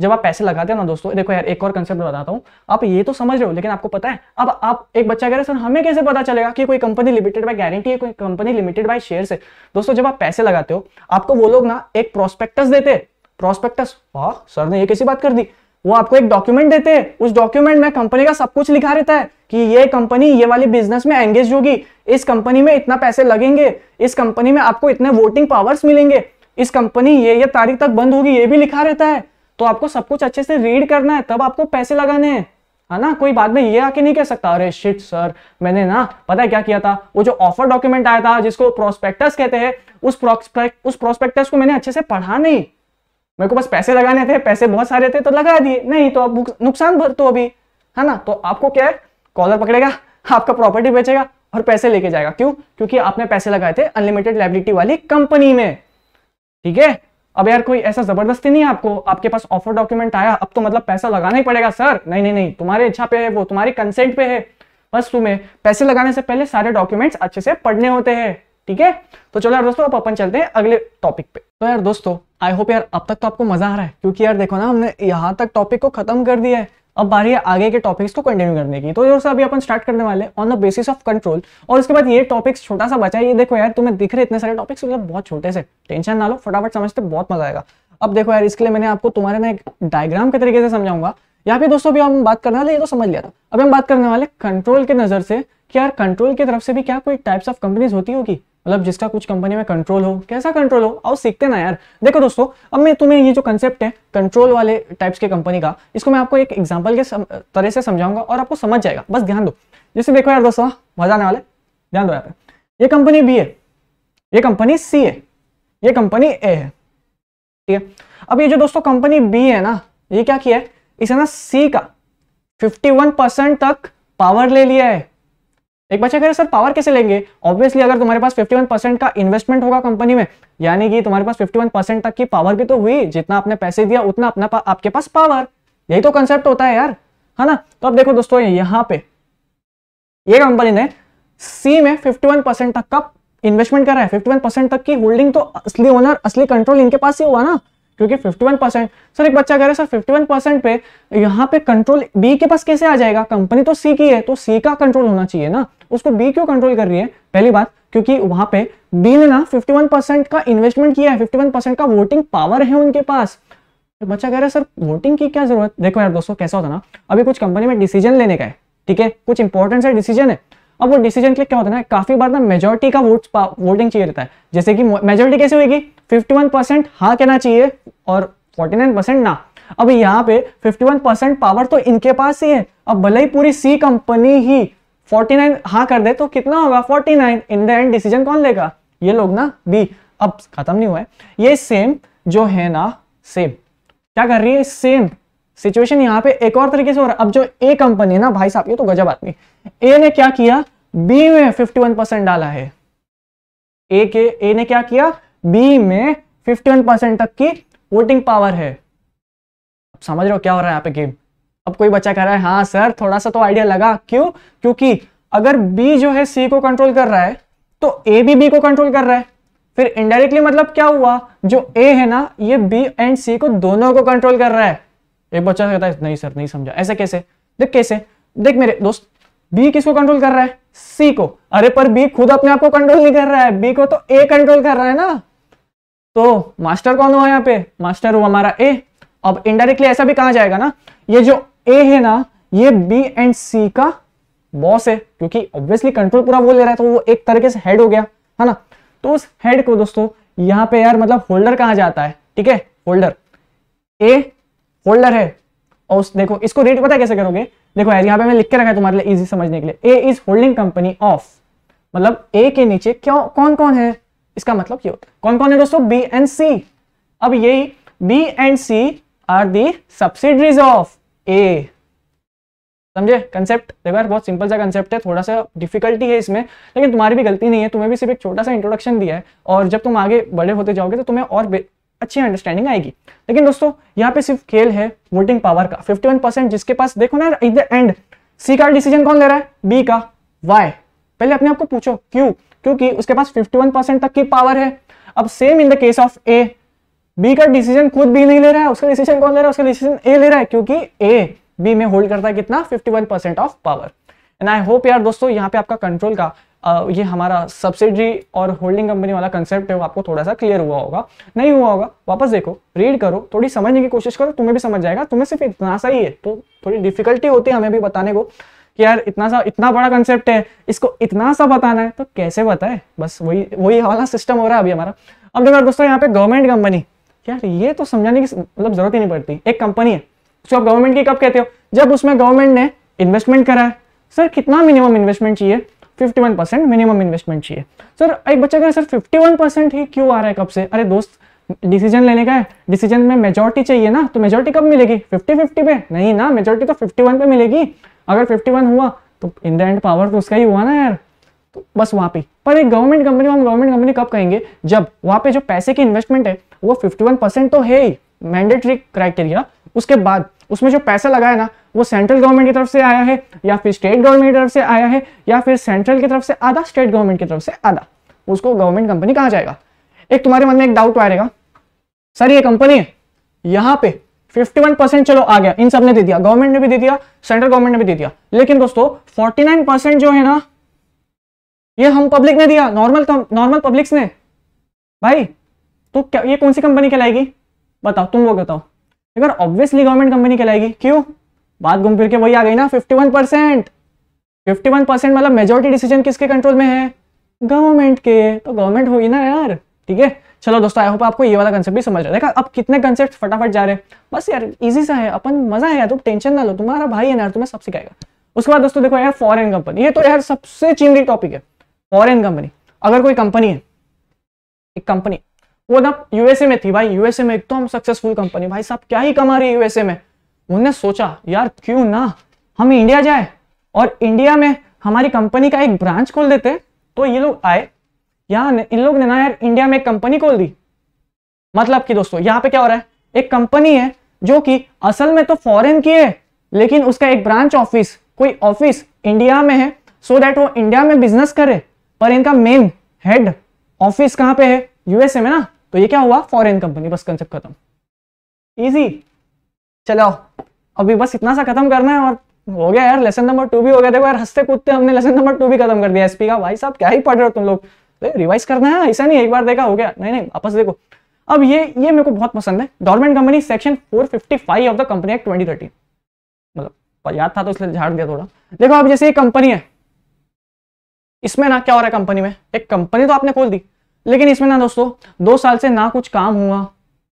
A: जब आप पैसे लगाते हो ना दोस्तों देखो यार एक और कंसेप्ट बताता हूँ आप ये तो समझ रहे हो लेकिन आपको पता है अब आप एक बच्चा कह रहे सर हमें कैसे पता चलेगा कि कोई कंपनी लिमिटेड बाय गारंटी है कोई कंपनी लिमिटेड बाय शेयर है दोस्तों जब आप पैसे लगाते हो आपको वो लोग ना एक प्रोस्पेक्टस देते प्रोस्पेक्टस वाह सर ने ये कैसी बात कर दी वो आपको एक डॉक्यूमेंट देते हैं उस डॉक्यूमेंट में कंपनी का सब कुछ लिखा रहता है कि ये कंपनी ये वाली बिजनेस में एंगेज होगी इस कंपनी में इतना पैसे लगेंगे इस कंपनी में आपको इतने वोटिंग पावर्स मिलेंगे इस कंपनी ये ये तारीख तक बंद होगी ये भी लिखा रहता है तो आपको सब कुछ अच्छे से रीड करना है तब आपको पैसे लगाने हैं है ना कोई बाद में ये आके नहीं कह सकता अरे शिट सर मैंने ना पता है क्या किया था वो जो ऑफर डॉक्यूमेंट आया था जिसको प्रोस्पेक्टस कहते हैं उस प्रोस्पेक्ट उस प्रोस्पेक्टस को मैंने अच्छे से पढ़ा नहीं मेरे को बस पैसे लगाने थे पैसे बहुत सारे थे तो लगा दिए नहीं तो आप नुकसान भर तो अभी है ना तो आपको क्या है कॉलर पकड़ेगा आपका प्रॉपर्टी बेचेगा और पैसे लेके जाएगा क्यों क्योंकि आपने पैसे लगाए थे अनलिमिटेड लाइबिलिटी वाली कंपनी में ठीक है अब यार कोई ऐसा जबरदस्ती नहीं आपको आपके पास ऑफर डॉक्यूमेंट आया अब तो मतलब पैसा लगाना ही पड़ेगा सर नहीं नहीं नहीं तुम्हारे इच्छा पे है वो तुम्हारी कंसेंट पे है बस तुम्हें पैसे लगाने से पहले सारे डॉक्यूमेंट्स अच्छे से पढ़ने होते हैं ठीक है तो चलो यार दोस्तों अब अपन चलते हैं अगले टॉपिक पे तो यार दोस्तों आई होप यार अब तक तो आपको मजा आ रहा है क्योंकि यार देखो ना हमने यहाँ तक टॉपिक को खत्म कर दिया है अब बारी है आगे के टॉपिक्स को कंटिन्यू करने की तो दोस्तों अभी अपन स्टार्ट करने वाले on the basis of control और उसके बाद ये टॉपिक्स छोटा सा बचा है ये देखो यार तुम्हें दिख रहे इतने सारे टॉपिक्स मतलब तो बहुत छोटे से टेंशन ना लो फटाफट समझते बहुत मजा आएगा अब देखो यार इसके लिए मैंने आपको तुम्हारे ना एक डायग्राम के तरीके से समझाऊंगा यहाँ पे दोस्तों अभी हम बात करने वाले ये तो समझ लिया था अब हम बात करने वाले कंट्रोल के नजर से कि यार कंट्रोल की तरफ से भी क्या कोई टाइप्स ऑफ कंपनीज होती होगी मतलब जिसका कुछ कंपनी में कंट्रोल हो कैसा कंट्रोल हो आओ सीखते ना यार देखो दोस्तों अब मैं तुम्हें ये जो कंसेप्ट है कंट्रोल वाले टाइप्स के कंपनी का इसको मैं आपको एक एग्जाम्पल के तरह से समझाऊंगा और आपको समझ जाएगा बस ध्यान दो जैसे देखो यार दोस्तों मजा आने वाले ध्यान दो यहाँ पे ये कंपनी बी है ये कंपनी सी है ये कंपनी ए है ठीक है अब ये जो दोस्तों कंपनी बी है ना ये क्या किया है इसे ना सी का फिफ्टी परसेंट तक पावर ले लिया है एक बच्चा कह रहे सर पावर कैसे लेंगे ऑब्वियसली अगर तुम्हारे पास 51 परसेंट का इन्वेस्टमेंट होगा कंपनी में यानी कि तुम्हारे पास 51 परसेंट तक की पावर भी तो हुई जितना आपने पैसे दिया उतना अपना पा, आपके पास पावर यही तो कंसेप्ट होता है यार है ना तो अब देखो दोस्तों यहाँ पे ये कंपनी ने सी में फिफ्टी परसेंट तक का इन्वेस्टमेंट करा है फिफ्टी परसेंट तक की होल्डिंग तो असली ओनर असली कंट्रोल इनके पास ही हुआ ना क्योंकि 51 परसेंट सर एक बच्चा कह रहा है सर 51 परसेंट पे यहाँ पे कंट्रोल बी के पास कैसे आ जाएगा कंपनी तो सी की है तो सी का कंट्रोल होना चाहिए ना उसको बी क्यों कंट्रोल कर रही है पहली बात क्योंकि वहां पे बी ने ना 51 परसेंट का इन्वेस्टमेंट किया है 51 परसेंट का वोटिंग पावर है उनके पास तो बच्चा कह रहा है सर वोटिंग की क्या जरूरत देखो यार दोस्तों कैसा होता ना अभी कुछ कंपनी में डिसीजन लेने का है ठीक है कुछ इंपॉर्टेंट सा डिसीजन है अब वो डिसीजन के लिए क्या होता है ना काफी बार ना मेजोरिटी का वोट वोटिंग चाहिए रहता है जैसे कि मेजोरिटी कैसे होगी 51 परसेंट हाँ कहना चाहिए और 49 परसेंट ना अब यहाँ पे 51 परसेंट पावर तो इनके पास ही है अब भले ही पूरी सी कंपनी ही 49 हाँ कर दे तो कितना होगा 49 इन द एंड डिसीजन कौन लेगा ये लोग ना बी अब खत्म नहीं हुआ है ये सेम जो है ना सेम क्या कर रही है सेम सिचुएशन यहाँ पे एक और तरीके से हो रहा अब जो ए कंपनी है ना भाई साहब ये तो गजब आदमी ए ने क्या किया बी में फिफ्टी परसेंट डाला है ए के ए ने क्या किया बी में फिफ्टी तक की वोटिंग पावर है अब समझ रहे हो क्या हो रहा है यहाँ पे गेम अब कोई बच्चा कह रहा है हाँ सर थोड़ा सा तो आइडिया लगा क्यों क्योंकि अगर बी जो है सी को कंट्रोल कर रहा है तो ए भी बी को कंट्रोल कर रहा है फिर इनडायरेक्टली मतलब क्या हुआ जो ए है ना ये बी एंड सी को दोनों को कंट्रोल कर रहा है एक बच्चा कहता है नहीं सर नहीं समझा ऐसे कैसे देख कैसे देख मेरे दोस्त बी किसको कंट्रोल कर रहा है सी को अरे पर बी खुद अपने आप को कंट्रोल नहीं कर रहा है बी को तो ए कंट्रोल कर रहा है ना तो मास्टर कौन हुआ यहाँ पे मास्टर हुआ हमारा ए अब इनडायरेक्टली ऐसा भी कहा जाएगा ना ये जो ए है ना ये बी एंड सी का बॉस है क्योंकि ऑब्वियसली कंट्रोल पूरा वो ले रहा है तो वो एक तरीके से हेड हो गया है ना तो उस हेड को दोस्तों यहाँ पे यार मतलब होल्डर कहा जाता है ठीक है होल्डर ए होल्डर है और उस देखो इसको रेट पता कैसे करोगे देखो यार यहाँ पे मैं लिख के रखा है तुम्हारे लिए इजी समझने के लिए A is holding company of मतलब ए के नीचे क्यों कौन कौन है इसका मतलब क्यों कौन कौन है दोस्तों बी एंड सी अब यही B and C are the subsidiaries of A समझे कंसेप्ट देखो यार बहुत सिंपल सा कंसेप्ट है थोड़ा सा डिफिकल्टी है इसमें लेकिन तुम्हारी भी गलती नहीं है तुम्हें भी सिर्फ एक छोटा सा इंट्रोडक्शन दिया है और जब तुम आगे बड़े होते जाओगे तो तुम्हें और अच्छी अंडरस्टैंडिंग आएगी लेकिन दोस्तों यहाँ पे सिर्फ खेल है वोटिंग पावर का 51 परसेंट जिसके पास देखो ना इट द एंड सी का डिसीजन कौन ले रहा है बी का वाई पहले अपने आपको पूछो क्यों क्योंकि उसके पास फिफ्टी तक की पावर है अब same in the case of A B का डिसीजन खुद बी नहीं ले रहा है उसका डिसीजन कौन ले रहा है उसका डिसीजन ए ले रहा है क्योंकि ए बी में होल्ड करता है कितना 51 percent of power and I hope यार दोस्तों यहाँ पे आपका कंट्रोल का ये हमारा सब्सिडी और होल्डिंग कंपनी वाला कंसेप्ट है वो आपको थोड़ा सा क्लियर हुआ होगा नहीं हुआ होगा वापस देखो रीड करो थोड़ी समझने की कोशिश करो तुम्हें भी समझ जाएगा तुम्हें सिर्फ इतना सा ही है तो थोड़ी डिफिकल्टी होती है हमें भी बताने को कि यार इतना सा इतना बड़ा कंसेप्ट है इसको इतना सा बताना है तो कैसे बताए बस वही वही वाला सिस्टम हो रहा है अभी हमारा अब देखो दोस्तों यहाँ पे गवर्नमेंट कंपनी यार ये तो समझाने की मतलब जरूरत ही नहीं पड़ती एक कंपनी है उसको आप गवर्नमेंट की कब कहते हो जब उसमें गवर्नमेंट ने इन्वेस्टमेंट करा है सर कितना मिनिमम इन्वेस्टमेंट चाहिए 51 परसेंट मिनिमम इन्वेस्टमेंट चाहिए सर एक बच्चा कह रहा सर 51 ही क्यों आ रहा है कब से अरे दोस्त डिसीजन लेने का है डिसीजन में मेजोरिटी चाहिए ना तो मेजोरिटी कब मिलेगी 50 50 पे नहीं ना मेजोरिटी तो 51 पे मिलेगी अगर 51 हुआ तो इन द एंड पावर तो उसका ही हुआ ना यार तो बस वहाँ पे पर एक गवर्नमेंट कंपनी हम गवर्नमेंट कंपनी कब कहेंगे जब वहाँ पे जो पैसे की इन्वेस्टमेंट है वो 51 परसेंट तो है ही मैंडेटरी क्राइटेरिया उसके बाद उसमें जो पैसा लगा है ना वो सेंट्रल गवर्नमेंट की तरफ से आया है या फिर स्टेट गवर्नमेंट की तरफ से आया है या फिर सेंट्रल की तरफ से आधा स्टेट गवर्नमेंट की तरफ से आधा उसको गवर्नमेंट कंपनी कहा जाएगा एक तुम्हारे मन में एक डाउट आएगा सर ये कंपनी है यहां पे 51 परसेंट चलो आ गया इन सब ने दे दिया गवर्नमेंट ने भी दे दिया सेंट्रल गवर्नमेंट ने भी दे दिया लेकिन दोस्तों 49 परसेंट जो है ना ये हम पब्लिक ने दिया नॉर्मल नॉर्मल पब्लिक्स ने भाई तो क्या ये कौन सी कंपनी कहलाएगी बताओ तुम लोग बताओ अगर ऑब्वियसली गवर्नमेंट कंपनी कहलाएगी क्यों बात घूम फिर के वही आ गई ना 51 परसेंट फिफ्टी परसेंट मतलब मेजोरिटी डिसीजन किसके कंट्रोल में है गवर्नमेंट के तो गवर्नमेंट होगी ना यार ठीक है चलो दोस्तों आई होप आपको ये वाला कंसेप्ट भी समझ रहा है देखा अब कितने कंसेप्ट फटाफट जा रहे हैं बस यार इजी सा है अपन मजा है यार तुम टेंशन ना लो तुम्हारा भाई है ना तुम्हें सब सिखाएगा उसके बाद दोस्तों देखो यार फॉरेन कंपनी ये तो यार सबसे चिंगी टॉपिक है फॉरेन कंपनी अगर कोई कंपनी है एक कंपनी वो ना यूएसए में थी भाई यूएसए में एकदम सक्सेसफुल कंपनी भाई साहब क्या ही कमा रही है यूएसए में उनने सोचा यार क्यों ना हम इंडिया जाए और इंडिया में हमारी कंपनी का एक ब्रांच खोल देते तो ये लोग आए यहाँ इन लोग ने ना यार इंडिया में एक कंपनी खोल दी मतलब कि दोस्तों यहाँ पे क्या हो रहा है एक कंपनी है जो कि असल में तो फॉरेन की है लेकिन उसका एक ब्रांच ऑफिस कोई ऑफिस इंडिया में है सो so दैट वो इंडिया में बिजनेस करे पर इनका मेन हेड ऑफिस कहाँ पे है यूएसए में ना तो ये क्या हुआ फॉरेन कंपनी बस कंसेप्ट खत्म इजी चलो अभी बस इतना सा खत्म करना है और हो गया यार लेसन नंबर टू भी हो गया देखो यार हंसते कूदते हमने लेसन नंबर टू भी खत्म कर दिया एसपी का भाई साहब क्या ही पढ़ रहे हो तुम लोग रिवाइज करना है ऐसा नहीं एक बार देखा हो गया नहीं नहीं आपस देखो अब ये ये मेरे को बहुत पसंद है government company section four of the company act twenty मतलब याद था तो इसलिए झाड़ दिया थोड़ा देखो अब जैसे ये कंपनी है इसमें ना क्या हो रहा है कंपनी में एक कंपनी तो आपने खोल दी लेकिन इसमें ना दोस्तों दो साल से ना कुछ काम हुआ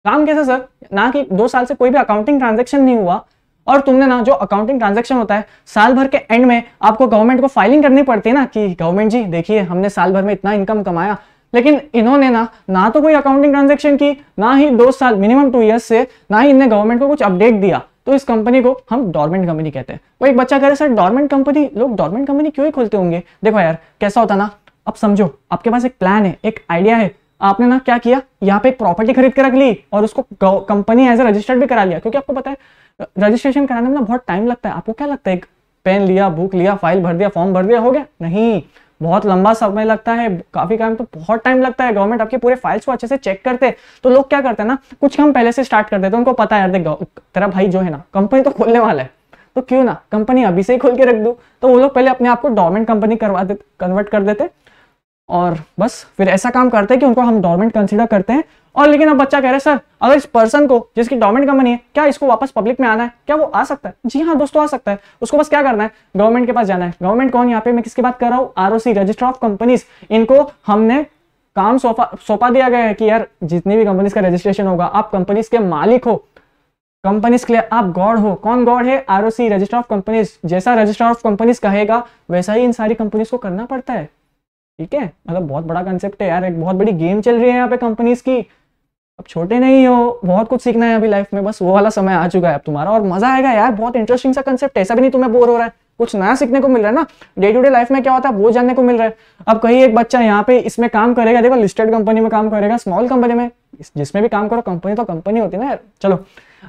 A: काम कैसे सर ना कि दो साल से कोई भी अकाउंटिंग ट्रांजेक्शन नहीं हुआ और तुमने ना जो अकाउंटिंग ट्रांजेक्शन होता है साल भर के एंड में आपको गवर्नमेंट को फाइलिंग करनी पड़ती है ना कि गवर्नमेंट जी देखिए हमने साल भर में इतना इनकम कमाया लेकिन इन्होंने ना ना तो कोई अकाउंटिंग ट्रांजेक्शन की ना ही दो साल मिनिमम टू ईयर्स से ना ही इनने गवर्नमेंट को कुछ अपडेट दिया तो इस कंपनी को हम डॉर्मेंट कंपनी कहते हैं वो एक बच्चा कह रहे सर डॉर्मेंट कंपनी लोग डॉर्मेंट कंपनी क्यों ही खोलते होंगे देखो यार कैसा होता ना अब समझो आपके पास एक प्लान है एक आइडिया है आपने ना क्या किया यहाँ पे एक प्रॉपर्टी खरीद के रख ली और उसको कंपनी एज ए रजिस्टर्ड भी करा लिया क्योंकि आपको पता है रजिस्ट्रेशन कराने में ना बहुत टाइम लगता है आपको क्या लगता है एक पेन लिया बुक लिया फाइल भर दिया फॉर्म भर दिया हो गया नहीं बहुत लंबा समय लगता है काफी काम तो बहुत टाइम लगता है गवर्नमेंट आपके पूरे फाइल्स को अच्छे से चेक करते तो लोग क्या करते हैं ना कुछ काम पहले से स्टार्ट करते हैं तो उनको पता है तेरा भाई जो है ना कंपनी तो खोलने वाला है तो क्यों ना कंपनी अभी से ही खोल के रख दू तो वो लोग पहले अपने आप को डॉर्मेंट कंपनी करवा देते कन्वर्ट कर देते और बस फिर ऐसा काम करते हैं कि उनको हम डॉर्मेंट कंसिडर करते हैं और लेकिन अब बच्चा कह रहे हैं सर अगर इस पर्सन को जिसकी डॉर्मेंट कंपनी है क्या इसको वापस पब्लिक में आना है क्या वो आ सकता है जी हाँ दोस्तों आ सकता है उसको बस क्या करना है गवर्नमेंट के पास जाना है गवर्नमेंट कौन यहाँ पे मैं किसकी बात कर रहा हूँ आर रजिस्टर ऑफ कंपनीज इनको हमने काम सौंपा सौंपा दिया गया है कि यार जितनी भी कंपनीज का रजिस्ट्रेशन होगा आप कंपनीज के मालिक हो कंपनीज के लिए आप गॉड हो कौन गॉड है आर रजिस्टर ऑफ कंपनीज जैसा रजिस्टर ऑफ कंपनीज कहेगा वैसा ही इन सारी कंपनीज को करना पड़ता है ठीक है मतलब बहुत बड़ा कंसेप्ट है यार एक बहुत बड़ी गेम चल रही है यहाँ पे कंपनीज की अब छोटे नहीं हो बहुत कुछ सीखना है अभी लाइफ में बस वो वाला समय आ चुका है अब तुम्हारा और मजा आएगा यार बहुत इंटरेस्टिंग सा कंसेप्ट ऐसा भी नहीं तुम्हें बोर हो रहा है कुछ नया सीखने को मिल रहा है ना डे टू डे लाइफ में क्या होता है वो जानने को मिल रहा है अब कहीं एक बच्चा यहाँ पे इसमें काम करेगा देखो लिस्टेड कंपनी में काम करेगा स्मॉल कंपनी में जिसमें भी काम करो कंपनी तो कंपनी होती है ना यार चलो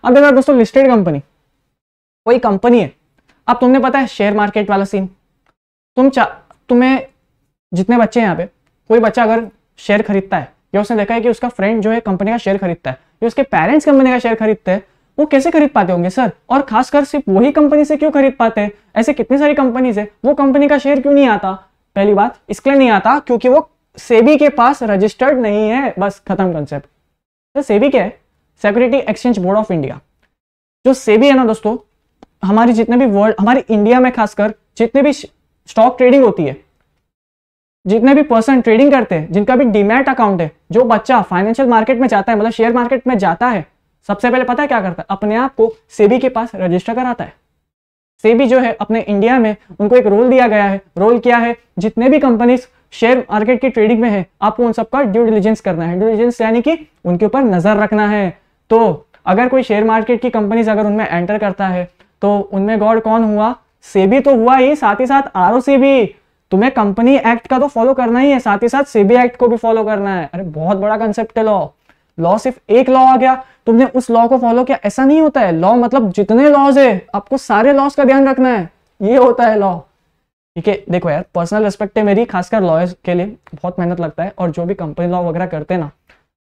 A: अब देखो दोस्तों लिस्टेड कंपनी कोई कंपनी है अब तुमने पता है शेयर मार्केट वाला सीन तुम चा तुम्हें जितने बच्चे यहाँ पे कोई बच्चा अगर शेयर खरीदता है या उसने देखा है कि उसका फ्रेंड जो है कंपनी का शेयर खरीदता है या उसके पेरेंट्स कंपनी का शेयर खरीदते हैं वो कैसे खरीद पाते होंगे सर और खासकर सिर्फ वही कंपनी से क्यों खरीद पाते हैं ऐसे कितनी सारी कंपनीज है वो कंपनी का शेयर क्यों नहीं आता पहली बात लिए नहीं आता क्योंकि वो सेबी के पास रजिस्टर्ड नहीं है बस खत्म कंसेप्ट तो सेबी क्या है security exchange board of India जो सेबी है ना दोस्तों हमारी जितने भी वर्ल्ड हमारे इंडिया में खासकर जितने भी स्टॉक ट्रेडिंग होती है जितने भी पर्सन ट्रेडिंग करते हैं जिनका भी डीमैट अकाउंट है जो बच्चा फाइनेंशियल मार्केट में जाता है मतलब शेयर मार्केट में जाता है सबसे पहले पता है क्या करता है अपने आप को सेबी के पास रजिस्टर कराता है सेबी जो है अपने इंडिया में उनको एक रोल दिया गया है रोल क्या है जितने भी कंपनीज शेयर मार्केट की ट्रेडिंग में है आपको उन सबका ड्यू डिलीजेंस करना है ड्यू डिलीजेंस यानी कि उनके ऊपर नजर रखना है तो अगर कोई शेयर मार्केट की कंपनीज अगर उनमें एंटर करता है तो उनमें गॉड कौन हुआ सेबी तो हुआ ही साथ ही साथ आर भी तुम्हें कंपनी एक्ट का तो फॉलो करना ही है साथ ही साथ सेबी एक्ट को भी फॉलो करना है अरे बहुत बड़ा कंसेप्ट है लॉ लॉ सिर्फ एक लॉ आ गया तुमने उस लॉ को फॉलो किया ऐसा नहीं होता है लॉ मतलब जितने लॉज है आपको सारे लॉज का ध्यान रखना है ये होता है लॉ ठीक है देखो यार पर्सनल रेस्पेक्ट है मेरी खासकर लॉयर्स के लिए बहुत मेहनत लगता है और जो भी कंपनी लॉ वगैरह करते हैं ना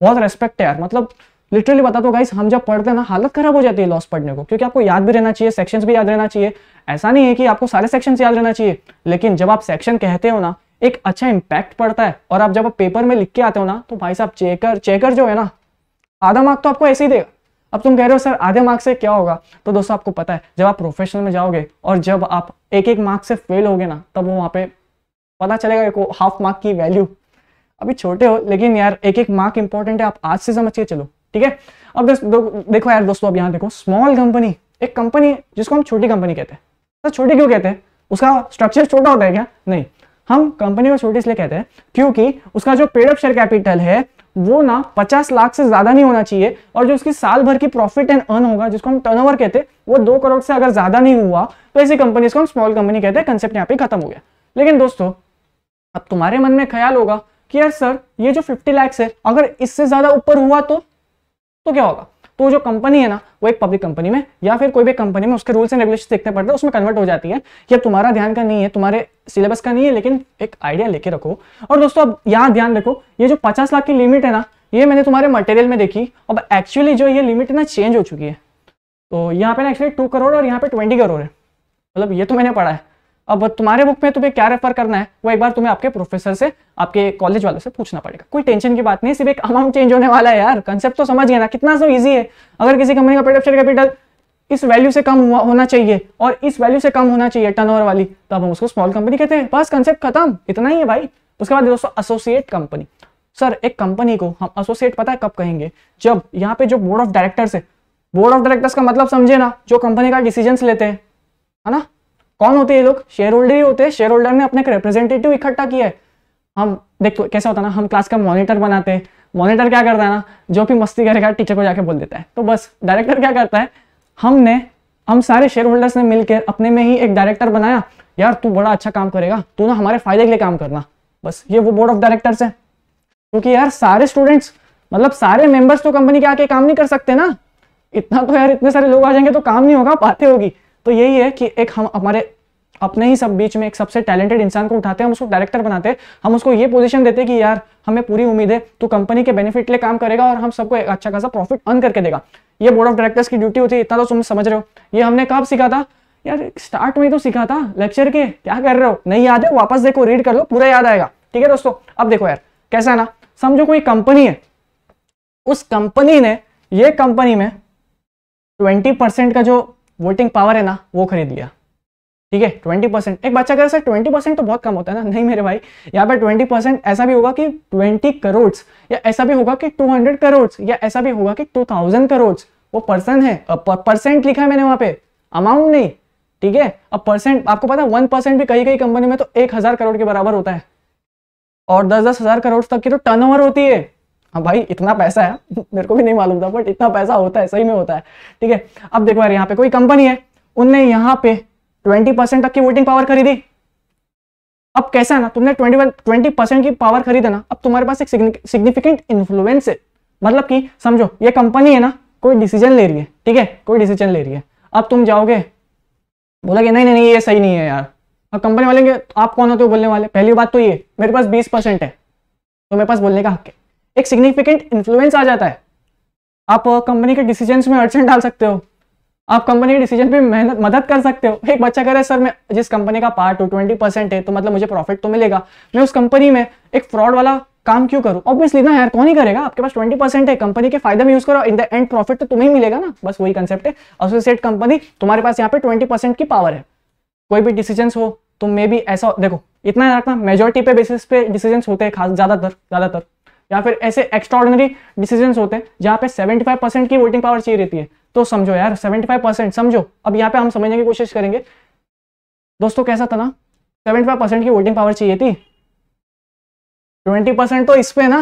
A: बहुत रेस्पेक्ट है यार मतलब लिटरली बता दो तो गाइस हम जब पढ़ते हैं ना हालत खराब हो जाती है लॉस पढ़ने को क्योंकि आपको याद भी रहना चाहिए सेक्शंस भी याद रहना चाहिए ऐसा नहीं है कि आपको सारे सेक्शंस याद रहना चाहिए लेकिन जब आप सेक्शन कहते हो ना एक अच्छा इंपैक्ट पड़ता है और आप जब आप पेपर में लिख के आते हो ना तो भाई साहब चेकर चेकर जो है ना आधा मार्क तो आपको ऐसे ही देगा अब तुम कह रहे हो सर आधे मार्क से क्या होगा तो दोस्तों आपको पता है जब आप प्रोफेशनल में जाओगे और जब आप एक एक मार्क से फेल होगे ना तब वो वहाँ पे पता चलेगा को हाफ मार्क की वैल्यू अभी छोटे हो लेकिन यार एक एक मार्क इंपॉर्टेंट है आप आज से समझ के चलो ठीक है अब देखो यार दोस्तों अब यहाँ देखो स्मॉल कंपनी एक कंपनी जिसको हम छोटी कंपनी कहते हैं तो छोटी क्यों कहते हैं उसका स्ट्रक्चर छोटा होता है क्या नहीं हम कंपनी को छोटी इसलिए कहते हैं क्योंकि उसका जो पेड अप शेयर कैपिटल है वो ना पचास लाख से ज्यादा नहीं होना चाहिए और जो उसकी साल भर की प्रॉफिट एंड अर्न होगा जिसको हम टर्नओवर कहते हैं वो दो करोड़ से अगर ज्यादा नहीं हुआ तो ऐसी कंपनी को हम स्मॉल कंपनी कहते हैं कंसेप्ट यहाँ पे खत्म हो गया लेकिन दोस्तों अब तुम्हारे मन में ख्याल होगा कि यार सर ये जो फिफ्टी लैक्स है अगर इससे ज्यादा ऊपर हुआ तो तो क्या होगा तो जो कंपनी है ना वो एक पब्लिक कंपनी में या फिर कोई भी कंपनी में उसके रूल्स एंड रेगुलेशन देखने पड़ते हैं उसमें कन्वर्ट हो जाती है या तुम्हारा ध्यान का नहीं है तुम्हारे सिलेबस का नहीं है लेकिन एक आइडिया लेके रखो और दोस्तों अब यहाँ ध्यान रखो ये जो पचास लाख की लिमिट है ना ये मैंने तुम्हारे मटेरियल में देखी अब एक्चुअली जो ये लिमिट है ना चेंज हो चुकी है तो यहाँ पे ना एक्चुअली टू करोड़ और यहाँ पे ट्वेंटी करोड़ है मतलब ये तो मैंने पढ़ा है अब तुम्हारे बुक में तुम्हें क्या रेफर करना है वो एक बार तुम्हें आपके प्रोफेसर से आपके कॉलेज वालों से पूछना पड़ेगा कोई टेंशन की बात नहीं सिर्फ एक अमाउंट चेंज होने वाला है यार कंसेप्ट तो समझ गया ना कितना सो ईजी है अगर किसी कंपनी का प्रोडक्शन कैपिटल इस वैल्यू से कम होना चाहिए और इस वैल्यू से कम होना चाहिए टर्नओवर वाली तो हम उसको स्मॉल कंपनी कहते हैं बस कंसेप्ट खत्म इतना ही है भाई उसके बाद दोस्तों एसोसिएट कंपनी सर एक कंपनी को हम एसोसिएट पता है कब कहेंगे जब यहाँ पे जो बोर्ड ऑफ डायरेक्टर्स है बोर्ड ऑफ डायरेक्टर्स का मतलब समझे ना जो कंपनी का डिसीजन लेते हैं है ना कौन होते हैं ये लोग शेयर होल्डर ही होते हैं शेयर होल्डर ने अपने एक रिप्रेजेंटेटिव इकट्ठा किया है हम देखो कैसा होता ना हम क्लास का मॉनिटर बनाते हैं मॉनिटर क्या करता है ना जो भी मस्ती करेगा टीचर को जाके बोल देता है तो बस डायरेक्टर क्या करता है हमने हम सारे शेयर होल्डर्स ने मिलकर अपने में ही एक डायरेक्टर बनाया यार तू बड़ा अच्छा काम करेगा तू ना हमारे फायदे के लिए काम करना बस ये वो बोर्ड ऑफ डायरेक्टर्स है क्योंकि यार सारे स्टूडेंट्स मतलब सारे मेंबर्स तो कंपनी के आके काम नहीं कर सकते ना इतना तो यार इतने सारे लोग आ जाएंगे तो काम नहीं होगा बातें होगी तो यही है कि एक हम हमारे अपने ही सब बीच में एक सबसे टैलेंटेड इंसान को उठाते हैं हम उसको डायरेक्टर बनाते हैं हम उसको ये पोजीशन देते हैं कि यार हमें पूरी उम्मीद है तो कंपनी के बेनिफिट लिए काम करेगा और हम सबको एक अच्छा खासा प्रॉफिट अर्न करके देगा ये बोर्ड ऑफ डायरेक्टर्स की ड्यूटी होती है इतना तो तुम समझ रहे हो ये हमने कब सीखा था यार स्टार्ट में तो सीखा था लेक्चर के क्या कर रहे हो नहीं याद है वापस देखो रीड कर लो पूरा याद आएगा ठीक है दोस्तों अब देखो यार कैसा है ना समझो कोई कंपनी है उस कंपनी ने ये कंपनी में ट्वेंटी का जो वोटिंग पावर है ना वो खरीद लिया ठीक है ट्वेंटी परसेंट एक बच्चा कह रहा सर ट्वेंटी परसेंट तो बहुत कम होता है ना [LAUGHS] नहीं मेरे भाई यहाँ पर ट्वेंटी परसेंट ऐसा भी होगा कि ट्वेंटी करोड़ या ऐसा भी होगा कि टू हंड्रेड करोड़ या ऐसा भी होगा कि टू थाउजेंड करोड़ वो पर्सन है परसेंट लिखा है मैंने वहां पे अमाउंट नहीं ठीक है अब परसेंट आपको पता वन परसेंट भी कई कई कंपनी में तो एक हजार करोड़ के बराबर होता है और दस दस हजार करोड़ तक की तो टर्न होती है हाँ भाई इतना पैसा है मेरे को भी नहीं मालूम था बट इतना पैसा होता है सही में होता है ठीक है अब देखो यार यहाँ पे कोई कंपनी है उनने यहाँ पे ट्वेंटी परसेंट तक की वोटिंग पावर खरीदी अब कैसा है ना तुमने ट्वेंटी ट्वेंटी परसेंट की पावर खरीदे ना अब तुम्हारे पास एक सिग्निफिकेंट इन्फ्लुएंस है मतलब कि समझो ये कंपनी है ना कोई डिसीजन ले रही है ठीक है कोई डिसीजन ले रही है अब तुम जाओगे बोला नहीं नहीं नहीं ये सही नहीं है यार अब कंपनी वाले आप कौन होते हो तो बोलने वाले पहली बात तो ये मेरे पास बीस परसेंट है तो मेरे पास बोलने का हक है एक सिग्निफिकेंट इन्फ्लुएंस आ जाता है आप कंपनी के डिसीजन में अर्चेंट डाल सकते हो आप कंपनी के डिसीजन पे मेहनत मदद कर सकते हो एक बच्चा कह रहा है सर मैं जिस कंपनी का पार्ट हूँ ट्वेंटी परसेंट है तो मतलब मुझे प्रॉफिट तो मिलेगा मैं उस कंपनी में एक फ्रॉड वाला काम क्यों करूँ ऑब्वियसली ना यार कौन ही करेगा आपके पास ट्वेंटी परसेंट है कंपनी के फायदे में यूज करो इन द एंड प्रॉफिट तो तुम्हें ही मिलेगा ना बस वही कंसेप्ट है एसोसिएट कंपनी तुम्हारे पास यहाँ पे ट्वेंटी परसेंट की पावर है कोई भी डिसीजन हो तो मे भी ऐसा देखो इतना याद रखना मेजोरिटी पे बेसिस पे डिसीजन होते हैं खास ज्यादातर ज्यादातर या फिर ऐसे एक्स्ट्रॉर्डनरी डिसीजन होते हैं जहां पे 75 परसेंट की वोटिंग पावर चाहिए रहती है तो समझो यार 75 परसेंट समझो अब यहाँ पे हम समझने की कोशिश करेंगे दोस्तों कैसा था ना 75 परसेंट की वोटिंग पावर चाहिए थी 20 परसेंट तो इसपे ना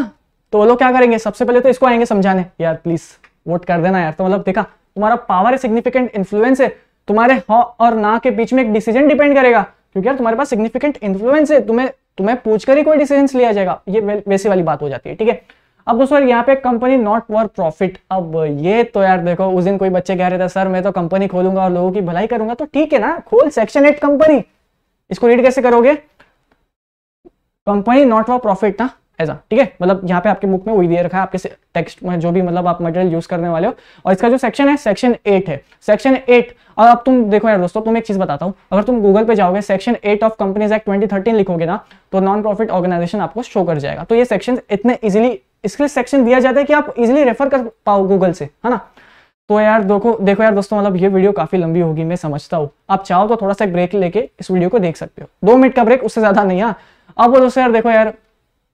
A: तो वो लोग क्या करेंगे सबसे पहले तो इसको आएंगे समझाने यार प्लीज वोट कर देना यार तो मतलब देखा तुम्हारा पावर है सिग्निफिकेंट इन्फ्लुएंस है तुम्हारे हॉ और ना के बीच में एक डिसीजन डिपेंड करेगा क्योंकि यार तुम्हारे पास सिग्निफिकेंट इन्फ्लुएंस है तुम्हें तुम्हें पूछकर ही कोई डिसीजन लिया जाएगा ये वैसे वाली बात हो जाती है ठीक है अब दोस्तों यहाँ पे कंपनी नॉट फॉर प्रॉफिट अब ये तो यार देखो उस दिन कोई बच्चे कह रहे थे सर मैं तो कंपनी खोलूंगा और लोगों की भलाई करूंगा तो ठीक है ना खोल सेक्शन एट कंपनी इसको रीड कैसे करोगे कंपनी नॉट फॉर प्रॉफिट ना ऐसा ठीक है मतलब यहाँ पे आपके बुक में वही दे रखा है आपके टेक्स्ट में जो भी मतलब आप मटेरियल यूज करने वाले हो और इसका जो सेक्शन है सेक्शन एट है सेक्शन एट और अब तुम देखो यार दोस्तों तुम एक चीज बताता हूँ अगर तुम गूगल पे जाओगे section eight of companies act twenty लिखोगे ना तो नॉन प्रॉफिट ऑर्गेनाइजेशन आपको शो कर जाएगा तो ये सेक्शन इतने इजिली इसके सेक्शन दिया जाता है कि आप इजिली रेफर कर पाओ गूगल से है ना तो यार देखो देखो यार दोस्तों मतलब ये वीडियो काफी लंबी होगी मैं समझता हूँ आप चाहो तो थोड़ा सा ब्रेक लेके इस वीडियो को देख सकते हो दो मिनट का ब्रेक उससे ज्यादा नहीं है हाँ। अब दोस्तों यार देखो यार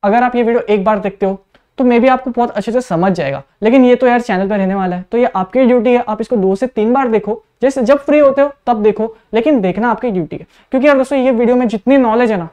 A: अगर आप ये वीडियो एक बार देखते हो तो मे भी आपको बहुत अच्छे से समझ जाएगा लेकिन ये तो यार चैनल पर रहने वाला है तो ये आपकी ड्यूटी है आप इसको दो से तीन बार देखो जैसे जब फ्री होते हो तब देखो लेकिन देखना आपकी ड्यूटी है क्योंकि यार दोस्तों ये वीडियो में जितनी नॉलेज है ना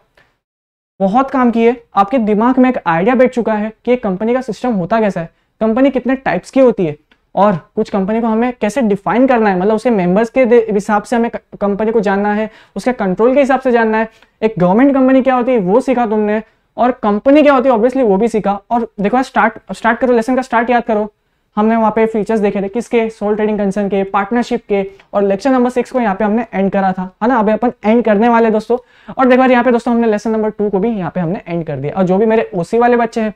A: बहुत काम की है आपके दिमाग में एक आइडिया बैठ चुका है कि एक कंपनी का सिस्टम होता कैसा है कंपनी कितने टाइप्स की होती है और कुछ कंपनी को हमें कैसे डिफाइन करना है मतलब उसके मेंबर्स के हिसाब से हमें कंपनी को जानना है उसके कंट्रोल के हिसाब से जानना है एक गवर्नमेंट कंपनी क्या होती है वो सीखा तुमने और कंपनी क्या होती है ऑब्वियसली वो भी सीखा और देखो स्टार्ट स्टार्ट करो लेसन का स्टार्ट याद करो हमने वहाँ पे फीचर्स देखे थे किसके सोल ट्रेडिंग कंसर्न के पार्टनरशिप के और लेक्चर नंबर सिक्स को यहाँ पे हमने एंड करा था है ना अभी अपन एंड करने वाले दोस्तों और देखो यहाँ पे दोस्तों हमने लेसन नंबर टू को भी यहाँ पे हमने एंड कर दिया और जो भी मेरे ओसी वाले बच्चे हैं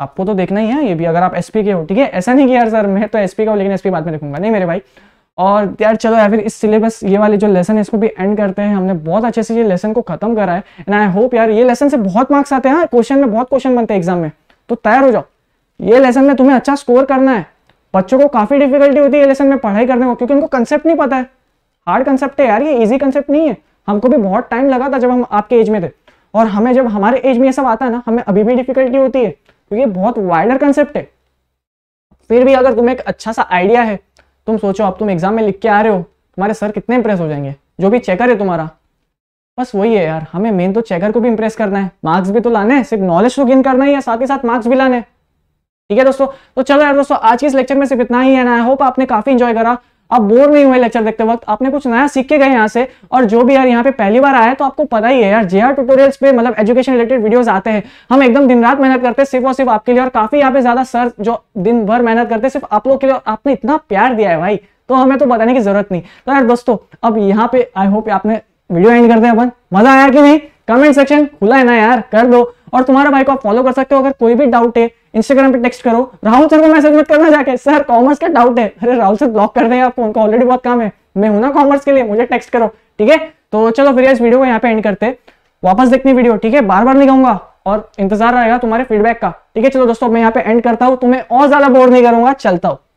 A: आपको तो देखना ही है ये भी अगर आप एसपी के हो ठीक है ऐसा नहीं किया सर मैं तो एसपी का हूँ लेकिन एसपी बाद में देखूंगा नहीं मेरे भाई और यार चलो या फिर इस सिलेबस ये वाले जो लेसन है इसको भी एंड करते हैं हमने बहुत अच्छे से ये लेसन को खत्म करा है एंड आई होप यार ये लेसन से बहुत मार्क्स आते हैं क्वेश्चन हाँ, में बहुत क्वेश्चन बनते हैं एग्जाम में तो तैयार हो जाओ ये लेसन में तुम्हें अच्छा स्कोर करना है बच्चों को काफी डिफिकल्टी होती है ये लेसन में पढ़ाई करने को क्योंकि उनको कंसेप्ट नहीं पता है हार्ड कंसेप्ट है यार ये ईजी कंसेप्ट नहीं है हमको भी बहुत टाइम लगा था जब हम आपके एज में थे और हमें जब हमारे एज में ये सब आता है ना हमें अभी भी डिफिकल्टी होती है क्योंकि बहुत वाइडर कंसेप्ट है फिर भी अगर तुम्हें एक अच्छा सा आइडिया है तुम सोचो अब तुम एग्जाम में लिख के आ रहे हो तुम्हारे सर कितने इंप्रेस हो जाएंगे जो भी चेकर है तुम्हारा बस वही है यार हमें मेन तो चेकर को भी इंप्रेस करना है मार्क्स भी तो लाने हैं सिर्फ नॉलेज तो गेन करना ही है साथ ही साथ मार्क्स भी लाने ठीक है दोस्तों तो चलो यार दोस्तों आज के इस लेक्चर में सिर्फ इतना ही है ना आई होप आपने काफी इंजॉय करा आप बोर नहीं हुए लेक्चर देखते वक्त आपने कुछ नया सीख के गए यहाँ से और जो भी यार यहाँ पे पहली बार आया है तो आपको पता ही है यार जे ट्यूटोरियल्स पे मतलब एजुकेशन रिलेटेड वीडियोस आते हैं हम एकदम दिन रात मेहनत करते हैं सिर्फ और सिर्फ आपके लिए और काफी यहाँ पे ज्यादा सर जो दिन भर मेहनत करते सिर्फ आप लोग के लिए आपने इतना प्यार दिया है भाई तो हमें तो बताने की जरूरत नहीं तो यार दोस्तों अब यहाँ पे आई होप आपने वीडियो एंड कर दिया अपन मजा आया कि नहीं कमेंट सेक्शन खुला है ना यार कर दो और तुम्हारा भाई को आप फॉलो कर सकते हो अगर कोई भी डाउट है इंस्टाग्राम पे टेक्स्ट करो राहुल सर को मैसेज मत करना जाके सर कॉमर्स का डाउट है अरे राहुल सर ब्लॉक कर दे आप उनका ऑलरेडी बहुत काम है मैं हूं ना कॉमर्स के लिए मुझे टेक्स्ट करो ठीक है तो चलो फिर इस वीडियो को यहाँ पे एंड करते वापस देखने वीडियो ठीक है बार बार नहीं कहूंगा और इंतजार रहेगा तुम्हारे फीडबैक का ठीक है चलो दोस्तों मैं यहाँ पे एंड करता हूँ तुम्हें और ज्यादा बोर नहीं करूंगा चलता हूँ